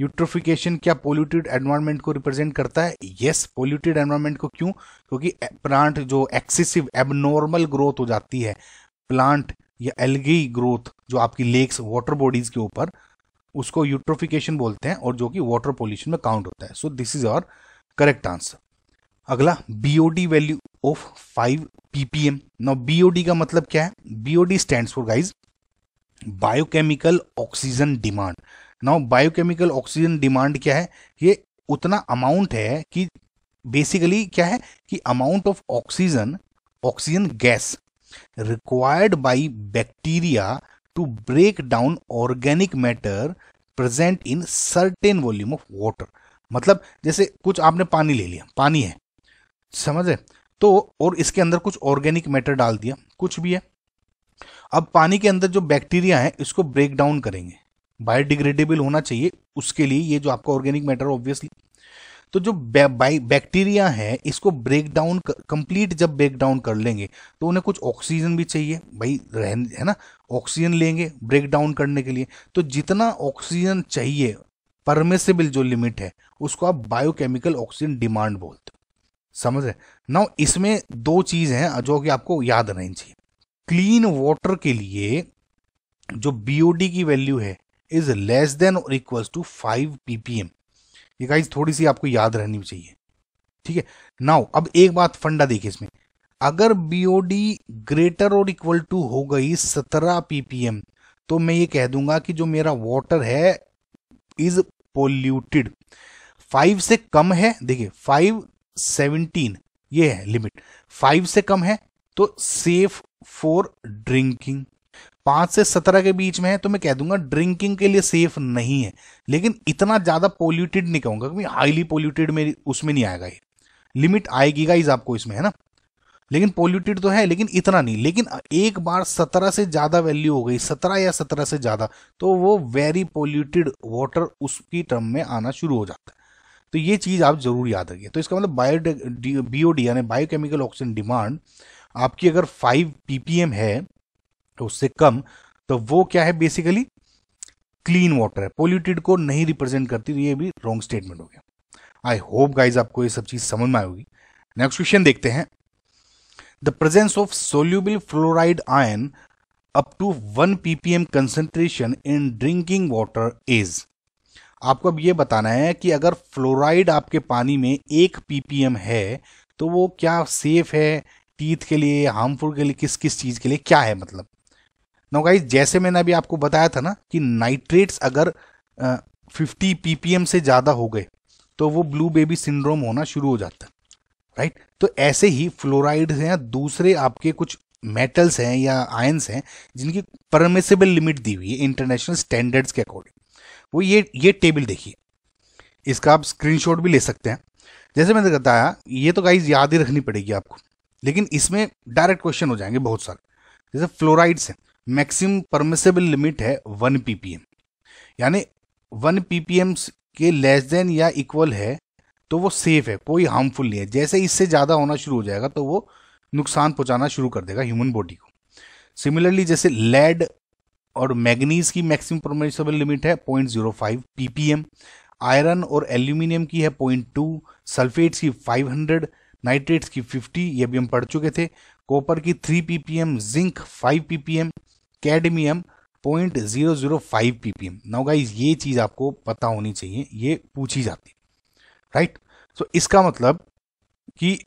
यूट्रोफिकेशन क्या पोल्यूटेड एनवायरमेंट को रिप्रेजेंट करता है यस पोल्यूटेड एनवायरमेंट को क्यों क्योंकि प्लांट जो एक्सेसिव एबनॉर्मल ग्रोथ हो जाती है प्लांट या एल्गी ग्रोथ जो आपकी लेक्स वाटर बॉडीज के ऊपर उसको यूट्रोफिकेशन बोलते हैं और जो कि वाटर पोल्यूशन में काउंट होता है so this is our correct answer अगला BOD value of 5 ppm now BOD का मतलब क्या है BOD stands for guys biochemical oxygen demand now biochemical oxygen demand क्या है ये उतना अमाउंट है कि बेसिकली क्या है कि amount of oxygen oxygen gas required by bacteria to break down organic matter present in certain volume of water मतलब जैसे कुछ आपने पानी ले लिया पानी है समझे तो और इसके अंदर कुछ ऑर्गेनिक मैटर डाल दिया कुछ भी है अब पानी के अंदर जो बैक्टीरिया है इसको ब्रेक डाउन करेंगे बायोडिग्रेडेबल होना चाहिए उसके लिए ये जो आपका ऑर्गेनिक मैटर ऑब्वियसली तो जो बैक्टीरिया है इसको ब्रेक डाउन कंप्लीट जब ब्रेक डाउन कर लेंगे तो उन्हें कुछ ऑक्सीजन भी चाहिए भाई रहन है ना ऑक्सीजन लेंगे ब्रेक डाउन करने के लिए तो जितना ऑक्सीजन चाहिए परमिसेबल जो लिमिट है उसको आप बायोकेमिकल ऑक्सीजन डिमांड बोलते हैं समझ रहे ना इसमें दो चीज हैं जो कि आपको याद रहनी चाहिए क्लीन वाटर के लिए जो बीओडी की वैल्यू है इज लेस देन और इक्वल्स टू फाइव पीपीएम ये गाइस थोड़ी सी आपको याद रहनी चाहिए ठीक है नाउ अब एक बात फंडा देखिए इसमें अगर बीओडी ग्रेटर और इक्वल टू हो गई सत्रह पीपीएम तो मैं ये कह दूंगा कि जो मेरा वाटर है इज पोल्यूटेड फाइव से कम है देखिए फाइव सेवनटीन ये है लिमिट फाइव से कम है तो सेफ फॉर ड्रिंकिंग पांच से सत्रह के बीच में है तो मैं कह दूंगा ड्रिंकिंग के लिए सेफ नहीं है लेकिन इतना ज्यादा पोल्यूटेड नहीं कहूंगा क्योंकि हाईली पोल्यूटेड में उसमें नहीं आएगा ये लिमिट आएगी गाइज आपको इसमें है ना लेकिन पोल्यूटेड तो है लेकिन इतना नहीं लेकिन एक बार सत्रह से ज्यादा वैल्यू हो गई सत्रह या सत्रह से ज्यादा तो वो वेरी पोल्यूटेड वाटर उसकी टर्म में आना शुरू हो जाता है तो ये चीज़ आप ज़रूर याद रखिए तो इसका मतलब बायो बी ओ डी यानी बायोकेमिकल ऑक्सीजन डिमांड आपकी अगर फाइव पी है तो उससे कम तो वो क्या है बेसिकली क्लीन वाटर है पोल्यूटेड को नहीं रिप्रेजेंट करती तो ये भी रॉन्ग स्टेटमेंट हो गया आई होप गाइज आपको ये सब चीज़ समझ में आएगी नेक्स्ट क्वेश्चन देखते हैं the presence of soluble fluoride ion up to one ppm concentration in drinking water is आपको अब ये बताना है कि अगर फ्लोराइड आपके पानी में एक पीपीएम है तो वो क्या सेफ है टीथ के लिए हार्मफुल के लिए किस किस चीज़ के लिए क्या है मतलब नो गाइज जैसे मैंने अभी आपको बताया था ना कि नाइट्रेट्स अगर फिफ्टी पीपीएम से ज़्यादा हो गए तो वो ब्लू बेबी सिंड्रोम होना शुरू हो जाता है राइट तो ऐसे ही फ्लोराइड हैं दूसरे आपके कुछ मेटल्स हैं या आयंस हैं जिनकी परमिसेबल लिमिट दी हुई है इंटरनेशनल स्टैंडर्ड्स के अकॉर्डिंग वो ये ये टेबल देखिए इसका आप स्क्रीनशॉट भी ले सकते हैं जैसे मैंने बताया ये तो गाइज याद ही रखनी पड़ेगी आपको लेकिन इसमें डायरेक्ट क्वेश्चन हो जाएंगे बहुत सारे जैसे फ्लोराइड्स हैं मैक्सिम परमिसेबल लिमिट है वन पीपीएम यानी वन पीपीएम के लेस देन या इक्वल है तो वो सेफ है कोई हार्मफुल नहीं है जैसे इससे ज़्यादा होना शुरू हो जाएगा तो वो नुकसान पहुंचाना शुरू कर देगा ह्यूमन बॉडी को सिमिलरली जैसे लेड और मैग्नीज की मैक्सिमम परमिसेबल लिमिट है point zero five ppm iron और एल्यूमिनियम की है पॉइंट टू सल्फेट्स की फाइव हंड्रेड नाइट्रेट्स की फिफ्टी ये भी हम पढ़ चुके थे कॉपर की three ppm zinc five ppm cadmium point zero zero five ppm now guys ये चीज आपको पता होनी चाहिए ये पूछी जाती राइट right? सो so, इसका मतलब कि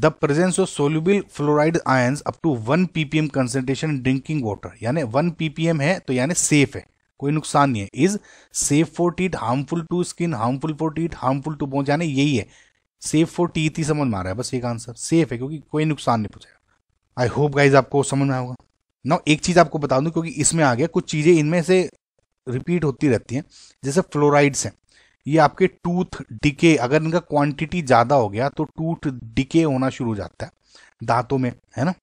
the presence of soluble fluoride ions up to one ppm concentration drinking water यानी वन पीपीएम है तो यानी सेफ है कोई नुकसान नहीं है is safe for teeth harmful to skin harmful for teeth harmful to bone यानी यही है सेफ फॉर टीथ ही समझ में आ रहा है बस एक आंसर सेफ है क्योंकि कोई नुकसान नहीं पहुंचेगा आई होप गाइज आपको समझ में आया होगा ना एक चीज आपको बता दूं क्योंकि इसमें आ गया कुछ चीजें इनमें से रिपीट होती रहती हैं जैसे फ्लोराइड्स हैं ये आपके टूथ डिके अगर इनका क्वांटिटी ज़्यादा हो गया तो टूथ डिके होना शुरू हो जाता है दांतों में है ना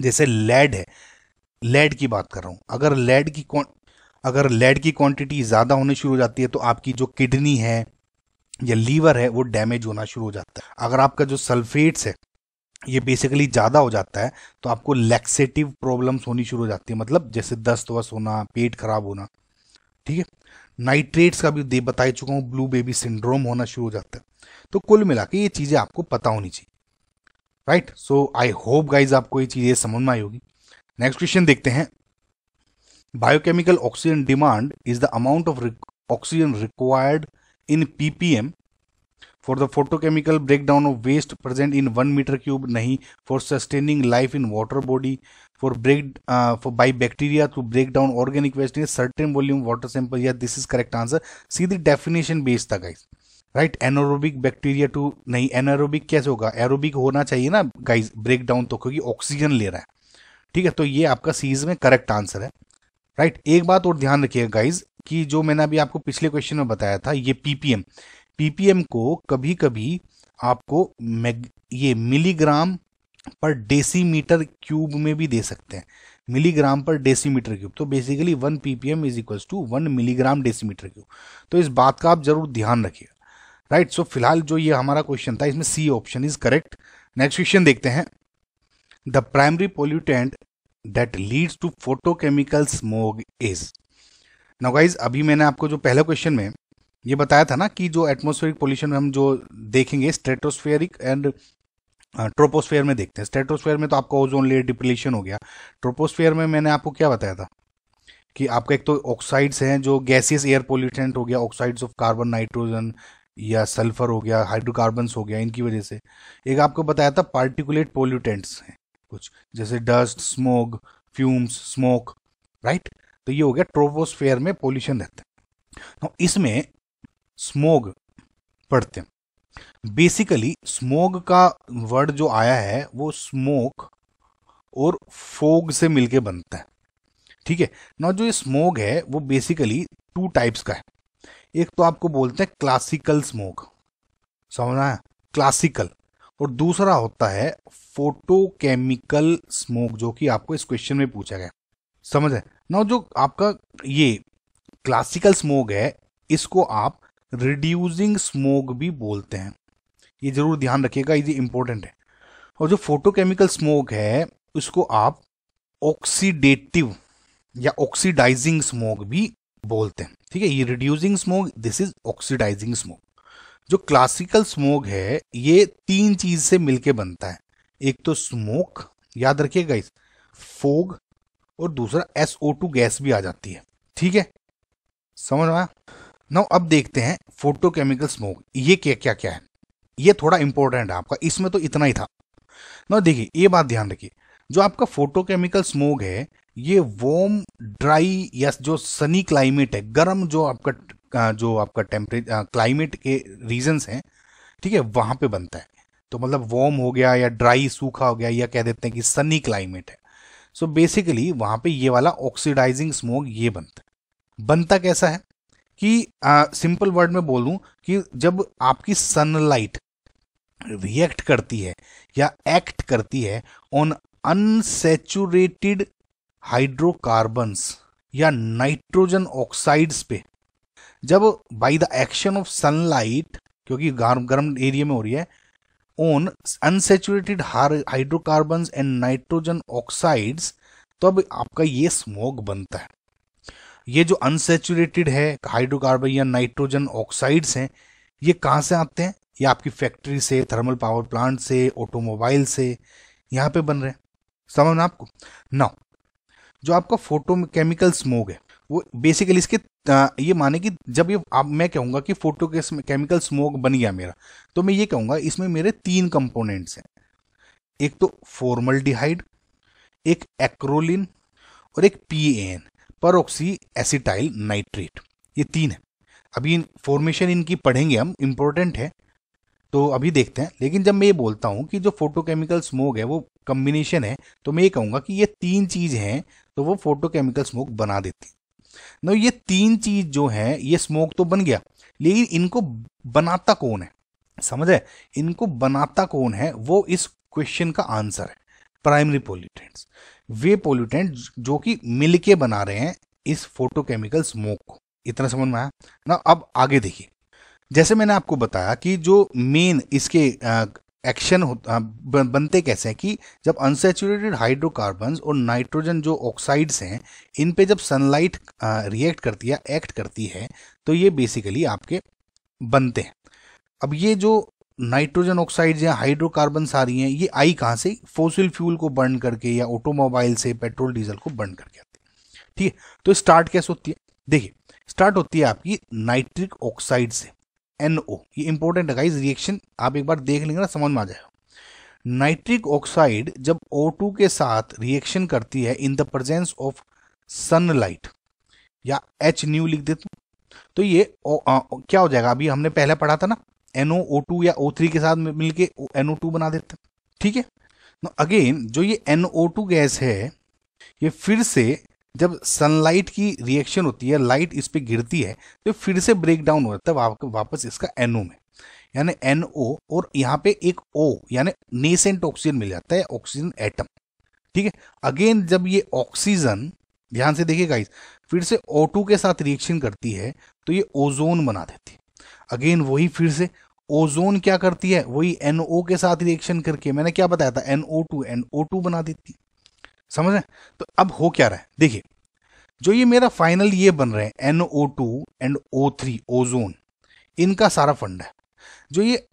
जैसे लेड है लेड की बात कर रहा हूं अगर लेड की अगर लेड की क्वांटिटी ज़्यादा होनी शुरू हो जाती है तो आपकी जो किडनी है या लीवर है वो डैमेज होना शुरू हो जाता है अगर आपका जो सल्फेट्स है ये बेसिकली ज़्यादा हो जाता है तो आपको लैक्सेटिव प्रॉब्लम्स होनी शुरू हो जाती है मतलब जैसे दस्त वस्त होना पेट खराब होना ठीक है नाइट्रेट्स का भी दे बता ही चुका हूँ ब्लू बेबी सिंड्रोम होना शुरू हो जाता है तो कुल मिला के ये चीज़ें आपको पता होनी चाहिए right so I hope guys आपको ये चीज़ें समझ में आई होगी नेक्स्ट क्वेश्चन देखते हैं biochemical oxygen demand is the amount of oxygen required in ppm for the photochemical break down of waste present in one metre cube नहीं for sustaining life in water body for break for by bacteria to break down organic waste in certain volume water sample या this is correct answer C definition based था guys right anaerobic bacteria to नहीं anaerobic कैसे होगा aerobic होना चाहिए ना guys break down तो क्योंकि ऑक्सीजन ले रहा है ठीक है तो ये आपका सीज में करेक्ट आंसर है राइट right? एक बात और ध्यान रखिएगा गाइज कि जो मैंने अभी आपको पिछले क्वेश्चन में बताया था ये पीपीएम पीपीएम को कभी कभी आपको ये मिलीग्राम पर डेसीमीटर क्यूब में भी दे सकते हैं मिलीग्राम पर डेसीमीटर क्यूब तो basically one ppm is equal to one milligram decimetre cube तो इस बात का आप जरूर ध्यान रखिएगा राइट सो फिलहाल जो ये हमारा क्वेश्चन था इसमें C option is correct next question देखते हैं the primary pollutant that leads to photochemical smog is now guys अभी मैंने आपको जो पहला क्वेश्चन में ये बताया था ना कि जो एटमोस्फेरिक पोल्यूशन में हम जो देखेंगे स्ट्रेटोस्फेरिक एंड ट्रोपोस्फेयर में देखते हैं स्ट्रेटोस्फेयर में तो आपका ओजोन लेयर डिप्लीशन हो गया ट्रोपोस्फेयर में मैंने आपको क्या बताया था कि आपका एक तो ऑक्साइड्स हैं जो गैसियस एयर पोल्यूटेंट हो गया ऑक्साइड्स ऑफ कार्बन नाइट्रोजन या सल्फर हो गया हाइड्रोकार्बन्स हो गया इनकी वजह से एक आपको बताया था पार्टिकुलेट पोल्यूटेंट्स हैं कुछ जैसे dust smog fumes smoke right तो ये हो गया ट्रोपोस्फेयर में पोल्यूशन रहता है तो इसमें स्मोग पढ़ते हैं बेसिकली स्मोग का वर्ड जो आया है वो स्मोक और फोग से मिलके बनता है ठीक है ना जो ये स्मोग है वो बेसिकली टू टाइप्स का है एक तो आपको बोलते हैं क्लासिकल स्मोक समझना है क्लासिकल और दूसरा होता है फोटोकेमिकल स्मोक जो कि आपको इस क्वेश्चन में पूछा गया समझ है ना जो आपका ये क्लासिकल स्मोक है इसको आप रिड्यूजिंग स्मोक भी बोलते हैं ये जरूर ध्यान रखिएगा ये इंपॉर्टेंट है और जो फोटोकेमिकल स्मोक है उसको आप ऑक्सीडेटिव या ऑक्सीडाइजिंग स्मोक भी बोलते हैं ठीक है ये reducing smoke this is oxidising smoke जो क्लासिकल स्मोक है ये तीन चीज से मिलके बनता है एक तो स्मोक याद रखिएगा इस फोग और दूसरा एसओ टू गैस भी आ जाती है ठीक है समझ में आया नाउ अब देखते हैं फोटोकेमिकल स्मोक ये क्या क्या क्या है ये थोड़ा इंपॉर्टेंट है आपका इसमें तो इतना ही था नौ देखिए ये बात ध्यान रखिए जो आपका फोटोकेमिकल स्मोग है ये वॉम ड्राई या जो सनी क्लाइमेट है गर्म जो आपका जो आपका टेम्परेचर क्लाइमेट के रीजन्स हैं ठीक है वहां पे बनता है तो मतलब वॉर्म हो गया या ड्राई सूखा हो गया या कह देते हैं कि सनी क्लाइमेट है सो so बेसिकली वहां पे ये वाला ऑक्सीडाइजिंग स्मोक ये बनता है बनता कैसा है कि सिंपल वर्ड में बोलूं कि जब आपकी सनलाइट रिएक्ट करती है या एक्ट करती है ऑन अनसेचुरेटेड हाइड्रोकार्बन्स या नाइट्रोजन ऑक्साइड्स पे जब by the action of sunlight क्योंकि गर्म गर्म एरिया में हो रही है on unsaturated hydrocarbons and nitrogen oxides तो अब आपका ये स्मोक बनता है ये जो अनसेचुरेटेड है हाइड्रोकार्बन या नाइट्रोजन ऑक्साइड्स हैं ये कहाँ से आते हैं ये आपकी फैक्ट्री से थर्मल पावर प्लांट से ऑटोमोबाइल से यहाँ पे बन रहे हैं समझ में आपको ना जो आपका फोटो केमिकल स्मोग है वो बेसिकली इसके ये माने कि जब ये आप मैं कहूँगा कि फोटो केमिकल स्मोक बन गया मेरा तो मैं ये कहूँगा इसमें मेरे तीन कंपोनेंट्स हैं एक तो फॉर्मल डिहाइड एक एक्रोलिन और एक P N peroxy acetyl nitrate ये तीन है अभी फॉर्मेशन इनकी पढ़ेंगे हम इम्पोर्टेंट है तो अभी देखते हैं लेकिन जब मैं ये बोलता हूँ कि जो फोटोकेमिकल स्मोक है वो कम्बिनेशन है तो मैं ये कहूँगा कि ये तीन चीज़ हैं तो वो फोटोकेमिकल स्मोक बना देती ना ये तीन चीज़ जो है ये स्मोक तो बन गया लेकिन इनको बनाता कौन है समझे इनको बनाता कौन है वो इस क्वेश्चन का आंसर है प्राइमरी पोल्यूटेंट्स वे पोल्यूटेंट जो कि मिलके बना रहे हैं इस फोटोकेमिकल स्मोक को इतना समझ में आया ना अब आगे देखिए जैसे मैंने आपको बताया कि जो मेन इसके एक्शन बनते कैसे हैं कि जब अनसेचुरेटेड हाइड्रोकार्बन्स और नाइट्रोजन जो ऑक्साइड्स हैं इन पे जब सनलाइट रिएक्ट करती है एक्ट करती है तो ये बेसिकली आपके बनते हैं अब ये जो नाइट्रोजन ऑक्साइड या हाइड्रोकार्बन्स आ रही हैं ये आई कहाँ से फोसिल फ्यूल को बर्न करके या ऑटोमोबाइल से पेट्रोल डीजल को बर्न करके आती है ठीक है तो स्टार्ट कैसे होती है देखिए स्टार्ट होती है आपकी नाइट्रिक ऑक्साइड से एनओ ये इंपॉर्टेंट है गाइस रिएक्शन आप एक बार देख लेंगे ना समझ में आ जाएगा नाइट्रिक ऑक्साइड जब ओ के साथ रिएक्शन करती है in the presence of sunlight या एच न्यू लिख देते तो ये ओ, आ, क्या हो जाएगा अभी हमने पहले पढ़ा था ना एनओ ओ टू या ओ थ्री के साथ मिलके टू बना देता है ठीक है अगेन जो ये टू गैस है ये फिर से जब सनलाइट की रिएक्शन होती है लाइट इस पर गिरती है तो फिर से ब्रेक डाउन हो जाता है वापस इसका एनओ में यानी एनओ और यहाँ पे एक ओ यानी नेसेंट ऑक्सीजन मिल जाता है ऑक्सीजन एटम ठीक है अगेन जब ये ऑक्सीजन ध्यान से देखिए गाइस फिर से ओ टू के साथ रिएक्शन करती है तो ये ओजोन बना देती है अगेन वही फिर से ओजोन क्या करती है वही एनओ के साथ रिएक्शन करके मैंने क्या बताया था एनओ टू एनओ टू बना देती समझ रहे तो अब हो क्या रहा है देखिए जो ये मेरा फाइनल ये बन रहे हैं two and O three ozone इनका सारा फंड है जो ये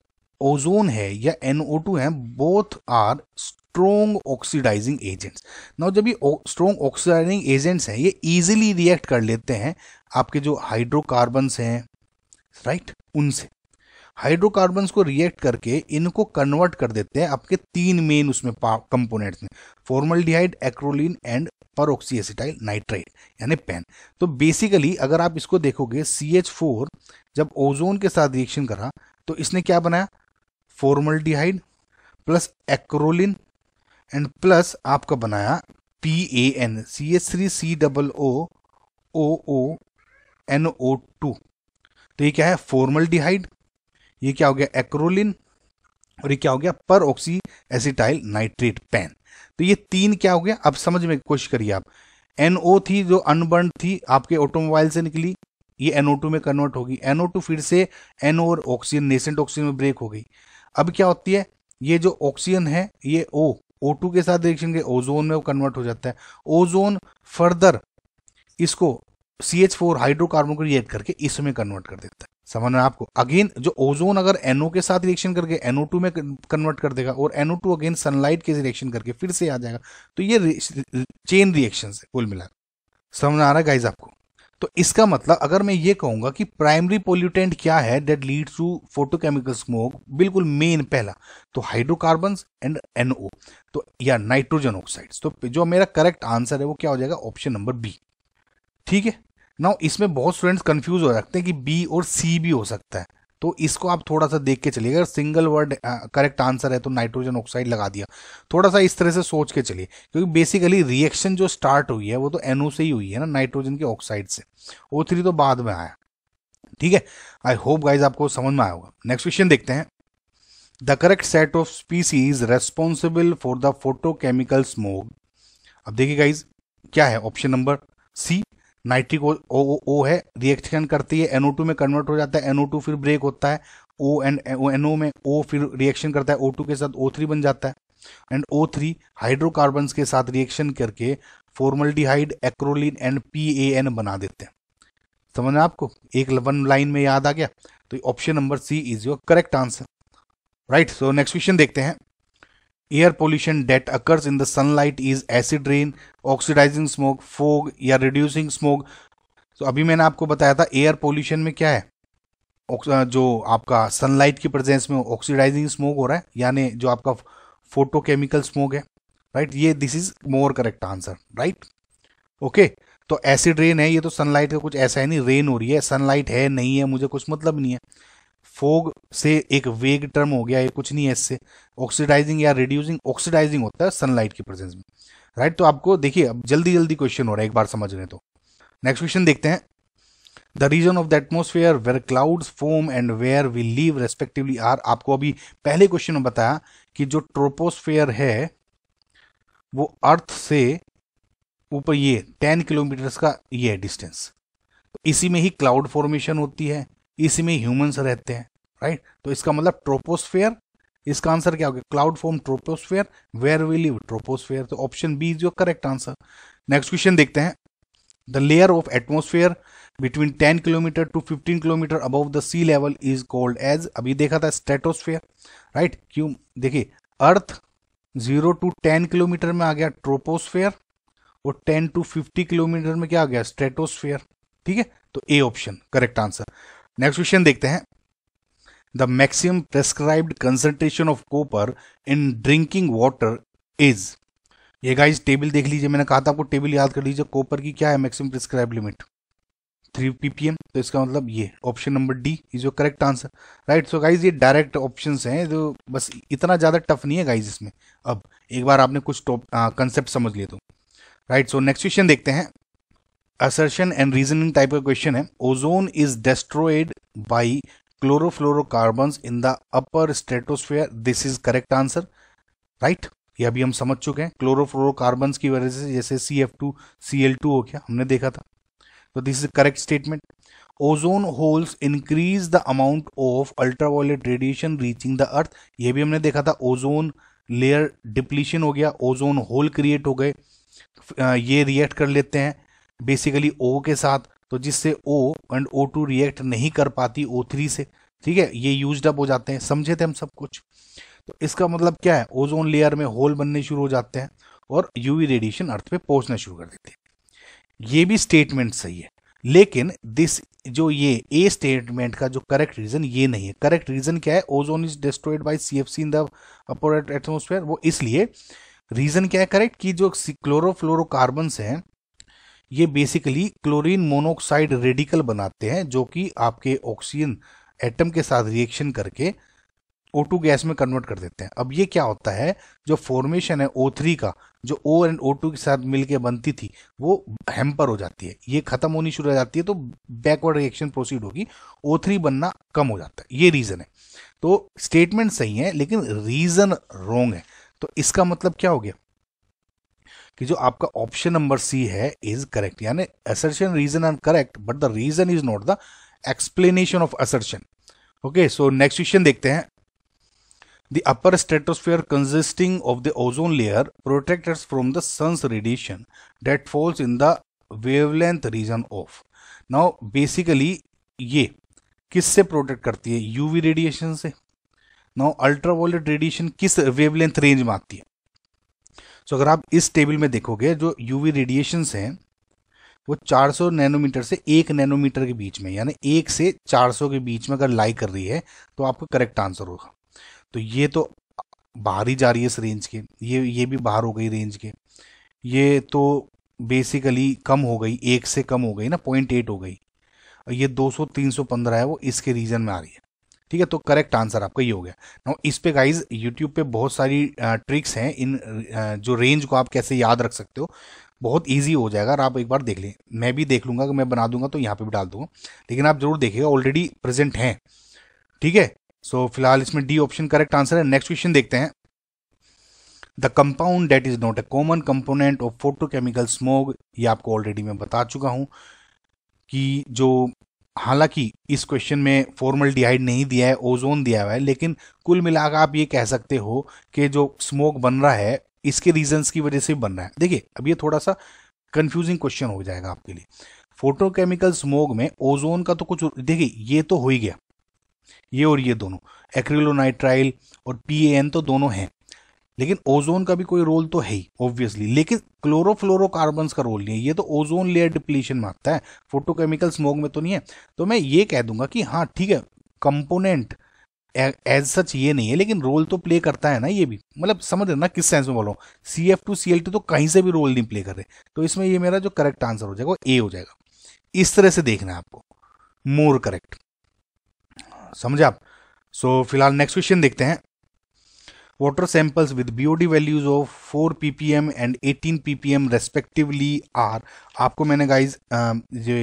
ओजोन है या एनओ टू है both are strong oxidising agents ना जब ये स्ट्रोंग ऑक्सीडाइजिंग एजेंट्स हैं ये इजीली रिएक्ट कर लेते हैं आपके जो हाइड्रोकार्बन्स हैं राइट उनसे हाइड्रोकार्बन्स को रिएक्ट करके इनको कन्वर्ट कर देते हैं आपके तीन मेन उसमें कंपोनेंट में डिहाइड एक्रोलिन एंड परोक्सीएसिटाइल नाइट्राइड यानी पेन तो बेसिकली अगर आप इसको देखोगे सी जब ओजोन के साथ रिएक्शन करा तो इसने क्या बनाया डिहाइड प्लस एक्रोलिन एंड प्लस आपका बनाया P A N C H three C double O O O N O two तो ये क्या है फॉर्मल डिहाइड ये क्या हो गया एक्रोलिन और ये क्या हो गया पर ऑक्सी एसिटाइल नाइट्रेट पैन तो ये तीन क्या हो गया अब समझ में कोशिश करिए आप एनओ थी जो अनबर्न थी आपके ऑटोमोबाइल से निकली ये एनओ टू में कन्वर्ट होगी एनओ टू फिर से एनओ और ऑक्सीजन नेसेंट ऑक्सीजन में ब्रेक हो गई अब क्या होती है ये जो ऑक्सीजन है ये ओ ओ टू के साथ रिएक्शन के ओजोन में वो कन्वर्ट हो जाता है ओजोन फर्दर इसको सी एच फोर हाइड्रोकार्बन को रिएक्ट करके इसमें कन्वर्ट कर देता है समझ में आपको अगेन जो ओजोन अगर एनओ के साथ रिएक्शन करके एनओ टू में कन्वर्ट कर देगा और एनओ टू अगेन सनलाइट के रिएक्शन करके फिर से आ जाएगा तो ये चेन रिएक्शन है कुल मिलाकर समझ आ रहा है गाइज आपको तो इसका मतलब अगर मैं ये कहूंगा कि प्राइमरी पोल्यूटेंट क्या है that leads to photochemical smoke बिल्कुल मेन पहला तो हाइड्रोकार्बन एंड एनओ तो या नाइट्रोजन ऑक्साइड्स तो जो मेरा करेक्ट आंसर है वो क्या हो जाएगा ऑप्शन नंबर बी ठीक है ना इसमें बहुत स्टूडेंट्स कंफ्यूज हो सकते हैं कि बी और सी भी हो सकता है तो इसको आप थोड़ा सा देख के चलिए अगर सिंगल वर्ड करेक्ट आंसर है तो नाइट्रोजन ऑक्साइड लगा दिया थोड़ा सा इस तरह से सोच के चलिए क्योंकि बेसिकली रिएक्शन जो स्टार्ट हुई है वो तो एनओ से ही हुई है ना नाइट्रोजन के ऑक्साइड से ओ थ्री तो बाद में आया ठीक है आई होप गाइज आपको समझ में आया होगा नेक्स्ट क्वेश्चन देखते हैं the correct set of species responsible for the photochemical smoke अब देखिए गाइज क्या है option number C nitric O, O, O है रिएक्शन करती है एनओ टू में कन्वर्ट हो जाता है एनओ टू फिर ब्रेक होता है ओ एंड ओ में ओ फिर रिएक्शन करता है ओ टू के साथ ओ थ्री बन जाता है एंड ओ थ्री हाइड्रोकार्बन के साथ रिएक्शन करके फॉर्मल्डिहाइड एक्रोलिन एंड एन बना देते हैं समझ में आपको एक वन लाइन में याद आ गया तो option number C is your correct answer right so next question देखते हैं air pollution that occurs in the sunlight is acid rain oxidising smoke fog या रिड्यूसिंग स्मोक तो अभी मैंने आपको बताया था एयर पोल्यूशन में क्या है जो आपका सनलाइट की प्रेजेंस में ऑक्सीडाइजिंग स्मोक हो रहा है यानी जो आपका फोटोकेमिकल स्मोक है राइट right? ये this is more correct answer right okay तो एसिड रेन है ये तो सनलाइट का कुछ ऐसा है नहीं रेन हो रही है सनलाइट है नहीं है मुझे कुछ मतलब नहीं है फोग से एक वेग टर्म हो गया ये कुछ नहीं है इससे ऑक्सीडाइजिंग या रिड्यूसिंग ऑक्सीडाइजिंग होता है सनलाइट की प्रेजेंस में राइट तो आपको देखिए अब जल्दी जल्दी क्वेश्चन हो रहा है एक बार समझ रहे तो नेक्स्ट क्वेश्चन देखते हैं the region of the atmosphere where clouds form and where we live respectively are आपको अभी पहले क्वेश्चन में बताया कि जो ट्रोपोस्फेयर है वो अर्थ से ऊपर ये टेन किलोमीटर्स का ये डिस्टेंस इसी में ही क्लाउड फॉर्मेशन होती है में ह्यूमंस रहते हैं राइट तो इसका मतलब ट्रोपोस्फेयर इसका आंसर क्या होगा cloud form troposphere where we live troposphere तो option B is your correct answer next question देखते हैं the layer of atmosphere between 10 kilometre to 15 kilometre above the sea level is called as अभी देखा था stratosphere right right? क्यों देखिए earth zero to ten kilometre में आ गया ट्रोपोस्फेयर और टेन टू फिफ्टी किलोमीटर में क्या आ गया स्ट्रेटोस्फेयर ठीक है तो A option correct answer next question देखते हैं the maximum prescribed concentration of copper in drinking water is ये गाइस टेबल देख लीजिए मैंने कहा था आपको टेबल याद कर लीजिए कोपर की क्या है maximum prescribe limit three ppm तो इसका मतलब ये option number D is your correct answer right so guys ये डायरेक्ट ऑप्शन हैं जो बस इतना ज़्यादा टफ नहीं है गाइज इसमें अब एक बार आपने कुछ कंसेप्ट समझ लिए तो राइट सो नेक्स्ट क्वेश्चन देखते हैं असर्शन एंड रीजनिंग टाइप का क्वेश्चन है ozone is destroyed by chlorofluorocarbon in the upper stratosphere this is correct answer right ये अभी हम समझ चुके हैं क्लोरोफ्लोरोकार्बन की वजह से जैसे C F two C L two हो गया हमने देखा था तो this is correct statement ozone holes increase the amount of ultraviolet radiation reaching the earth ये भी हमने देखा था ओजोन लेयर डिप्लीशन हो गया ओजोन होल क्रिएट हो गए ये रिएक्ट कर लेते हैं बेसिकली ओ के साथ तो जिससे O and O two react नहीं कर पाती ओ थ्री से ठीक है ये यूज अप हो जाते हैं समझे थे हम सब कुछ तो इसका मतलब क्या है ओजोन लेयर में होल बनने शुरू हो जाते हैं और यूवी रेडिएशन अर्थ पे पहुंचना शुरू कर देते हैं ये भी स्टेटमेंट सही है लेकिन दिस जो ये ए स्टेटमेंट का जो करेक्ट रीजन ये नहीं है करेक्ट रीजन क्या है ozone is destroyed F C in the upper atmosphere वो इसलिए रीजन क्या है करेक्ट कि जो क्लोरोफ्लोरोकार्बन हैं ये बेसिकली क्लोरीन मोनोक्साइड रेडिकल बनाते हैं जो कि आपके ऑक्सीजन एटम के साथ रिएक्शन करके टू गैस में कन्वर्ट कर देते हैं अब ये क्या होता है जो फॉर्मेशन है O3 का जो ओ एंड टू के साथ मिलके बनती थी वो हेम्पर हो जाती है ये खत्म होनी शुरू हो जाती है तो बैकवर्ड रिएक्शन प्रोसीड होगी O3 बनना कम हो जाता है ये रीजन है तो स्टेटमेंट सही है लेकिन रीजन रॉन्ग है तो इसका मतलब क्या हो गया कि जो आपका ऑप्शन नंबर सी है इज करेक्ट यानी assertion reason are correct but the reason is not the explanation of assertion okay so next question देखते हैं the upper stratosphere consisting of the ozone layer protectors from the sun's radiation that falls in the wavelength region of now basically ये किससे protect करती है UV radiation से now ultraviolet radiation किस wavelength range में आती है सो अगर आप इस टेबल में देखोगे जो यूवी रेडिएशंस हैं वो 400 नैनोमीटर से एक नैनोमीटर के बीच में यानी एक से 400 के बीच में अगर लाई कर रही है तो आपको करेक्ट आंसर होगा तो ये तो बाहर ही जा रही है इस रेंज के ये ये भी बाहर हो गई रेंज के ये तो बेसिकली कम हो गई एक से कम हो गई ना पॉइंट एट हो गई और ये 200 315 है वो इसके रीजन में आ रही है ठीक है तो करेक्ट आंसर आपका ये हो गया ना इस पे गाइज यूट्यूब पे बहुत सारी ट्रिक्स हैं इन जो रेंज को आप कैसे याद रख सकते हो बहुत ईजी हो जाएगा और आप एक बार देख लें मैं भी देख लूँगा कि मैं बना दूंगा तो यहाँ पे भी डाल दूंगा लेकिन आप जरूर देखिएगा ऑलरेडी प्रेजेंट हैं ठीक है सो so, फिलहाल इसमें डी ऑप्शन करेक्ट आंसर है नेक्स्ट क्वेश्चन देखते हैं the compound that is not a common component of photochemical smog ये आपको ऑलरेडी मैं बता चुका हूँ कि जो हालांकि इस क्वेश्चन में फॉर्मल डिहाइड नहीं दिया है ओजोन दिया हुआ है लेकिन कुल मिलाकर आप ये कह सकते हो कि जो स्मोक बन रहा है इसके रीजन की वजह से बन रहा है देखिए अब ये थोड़ा सा कंफ्यूजिंग क्वेश्चन हो जाएगा आपके लिए फोटोकेमिकल स्मोक में ओजोन का तो कुछ देखिए ये तो हो ही गया ये और ये दोनों एक्रिलोनाइट्राइल और पी तो दोनों हैं लेकिन ओजोन का भी कोई रोल तो है ही ऑब्वियसली लेकिन क्लोरोफ्लोरोकार्बन का रोल नहीं है ये तो ओजोन लेयर डिप्लीशन मांगता है फोटोकेमिकल स्मोक में तो नहीं है तो मैं ये कह दूंगा कि हाँ ठीक है कंपोनेंट एज सच ये नहीं है लेकिन रोल तो प्ले करता है ना ये भी मतलब समझ ना किस सेंस में बोलो C F two C L two तो कहीं से भी रोल नहीं प्ले कर रहे तो इसमें ये मेरा जो करेक्ट आंसर हो जाएगा वो ए हो जाएगा इस तरह से देखना है आपको मोर करेक्ट समझे आप सो so, फिलहाल नेक्स्ट क्वेश्चन देखते हैं Water samples with BOD values of 4 ppm and 18 ppm respectively are आपको मैंने गाइज जो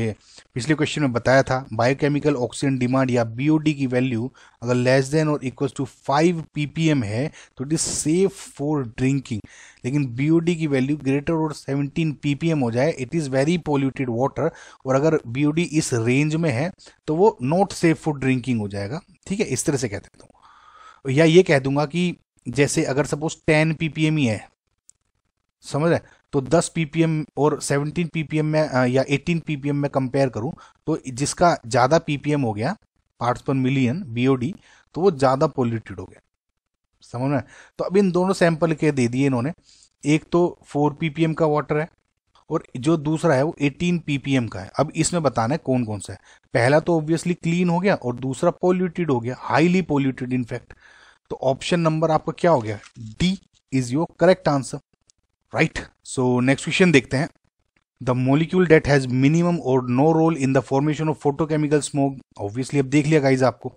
पिछले क्वेश्चन में बताया था बायोकेमिकल ऑक्सीजन डिमांड या बीओडी की वैल्यू अगर less than or equal to 5 ppm है तो it is safe for drinking लेकिन बीओडी की वैल्यू ग्रेटर और 17 ppm हो जाए it is very polluted water और अगर बीओडी इस रेंज में है तो वो नॉट सेफ फॉर ड्रिंकिंग हो जाएगा ठीक है इस तरह से कहते हैं या ये कह दूंगा कि जैसे अगर सपोज टेन पीपीएम ही है समझ रहे तो 10 एम और 17 पीपीएम में या 18 पीपीएम में कंपेयर करूं तो जिसका ज़्यादा पीपीएम हो गया पार्ट्स पर मिलियन बीओडी तो वो ज़्यादा पोल्यूटेड हो गया समझ में तो अब इन दोनों सैंपल के दे दिए इन्होंने एक तो 4 पीपीएम का वाटर है और जो दूसरा है वो 18 पीपीएम का है अब इसमें बताना है कौन कौन सा है पहला तो ऑब्वियसली क्लीन हो गया और दूसरा पोल्यूटेड हो गया हाईली पोल्यूटेड इनफैक्ट तो ऑप्शन नंबर आपका क्या हो गया D is your correct answer right so next question देखते हैं the molecule that has minimum or no role in the formation of photochemical smoke obviously अब देख लिया गाइज आपको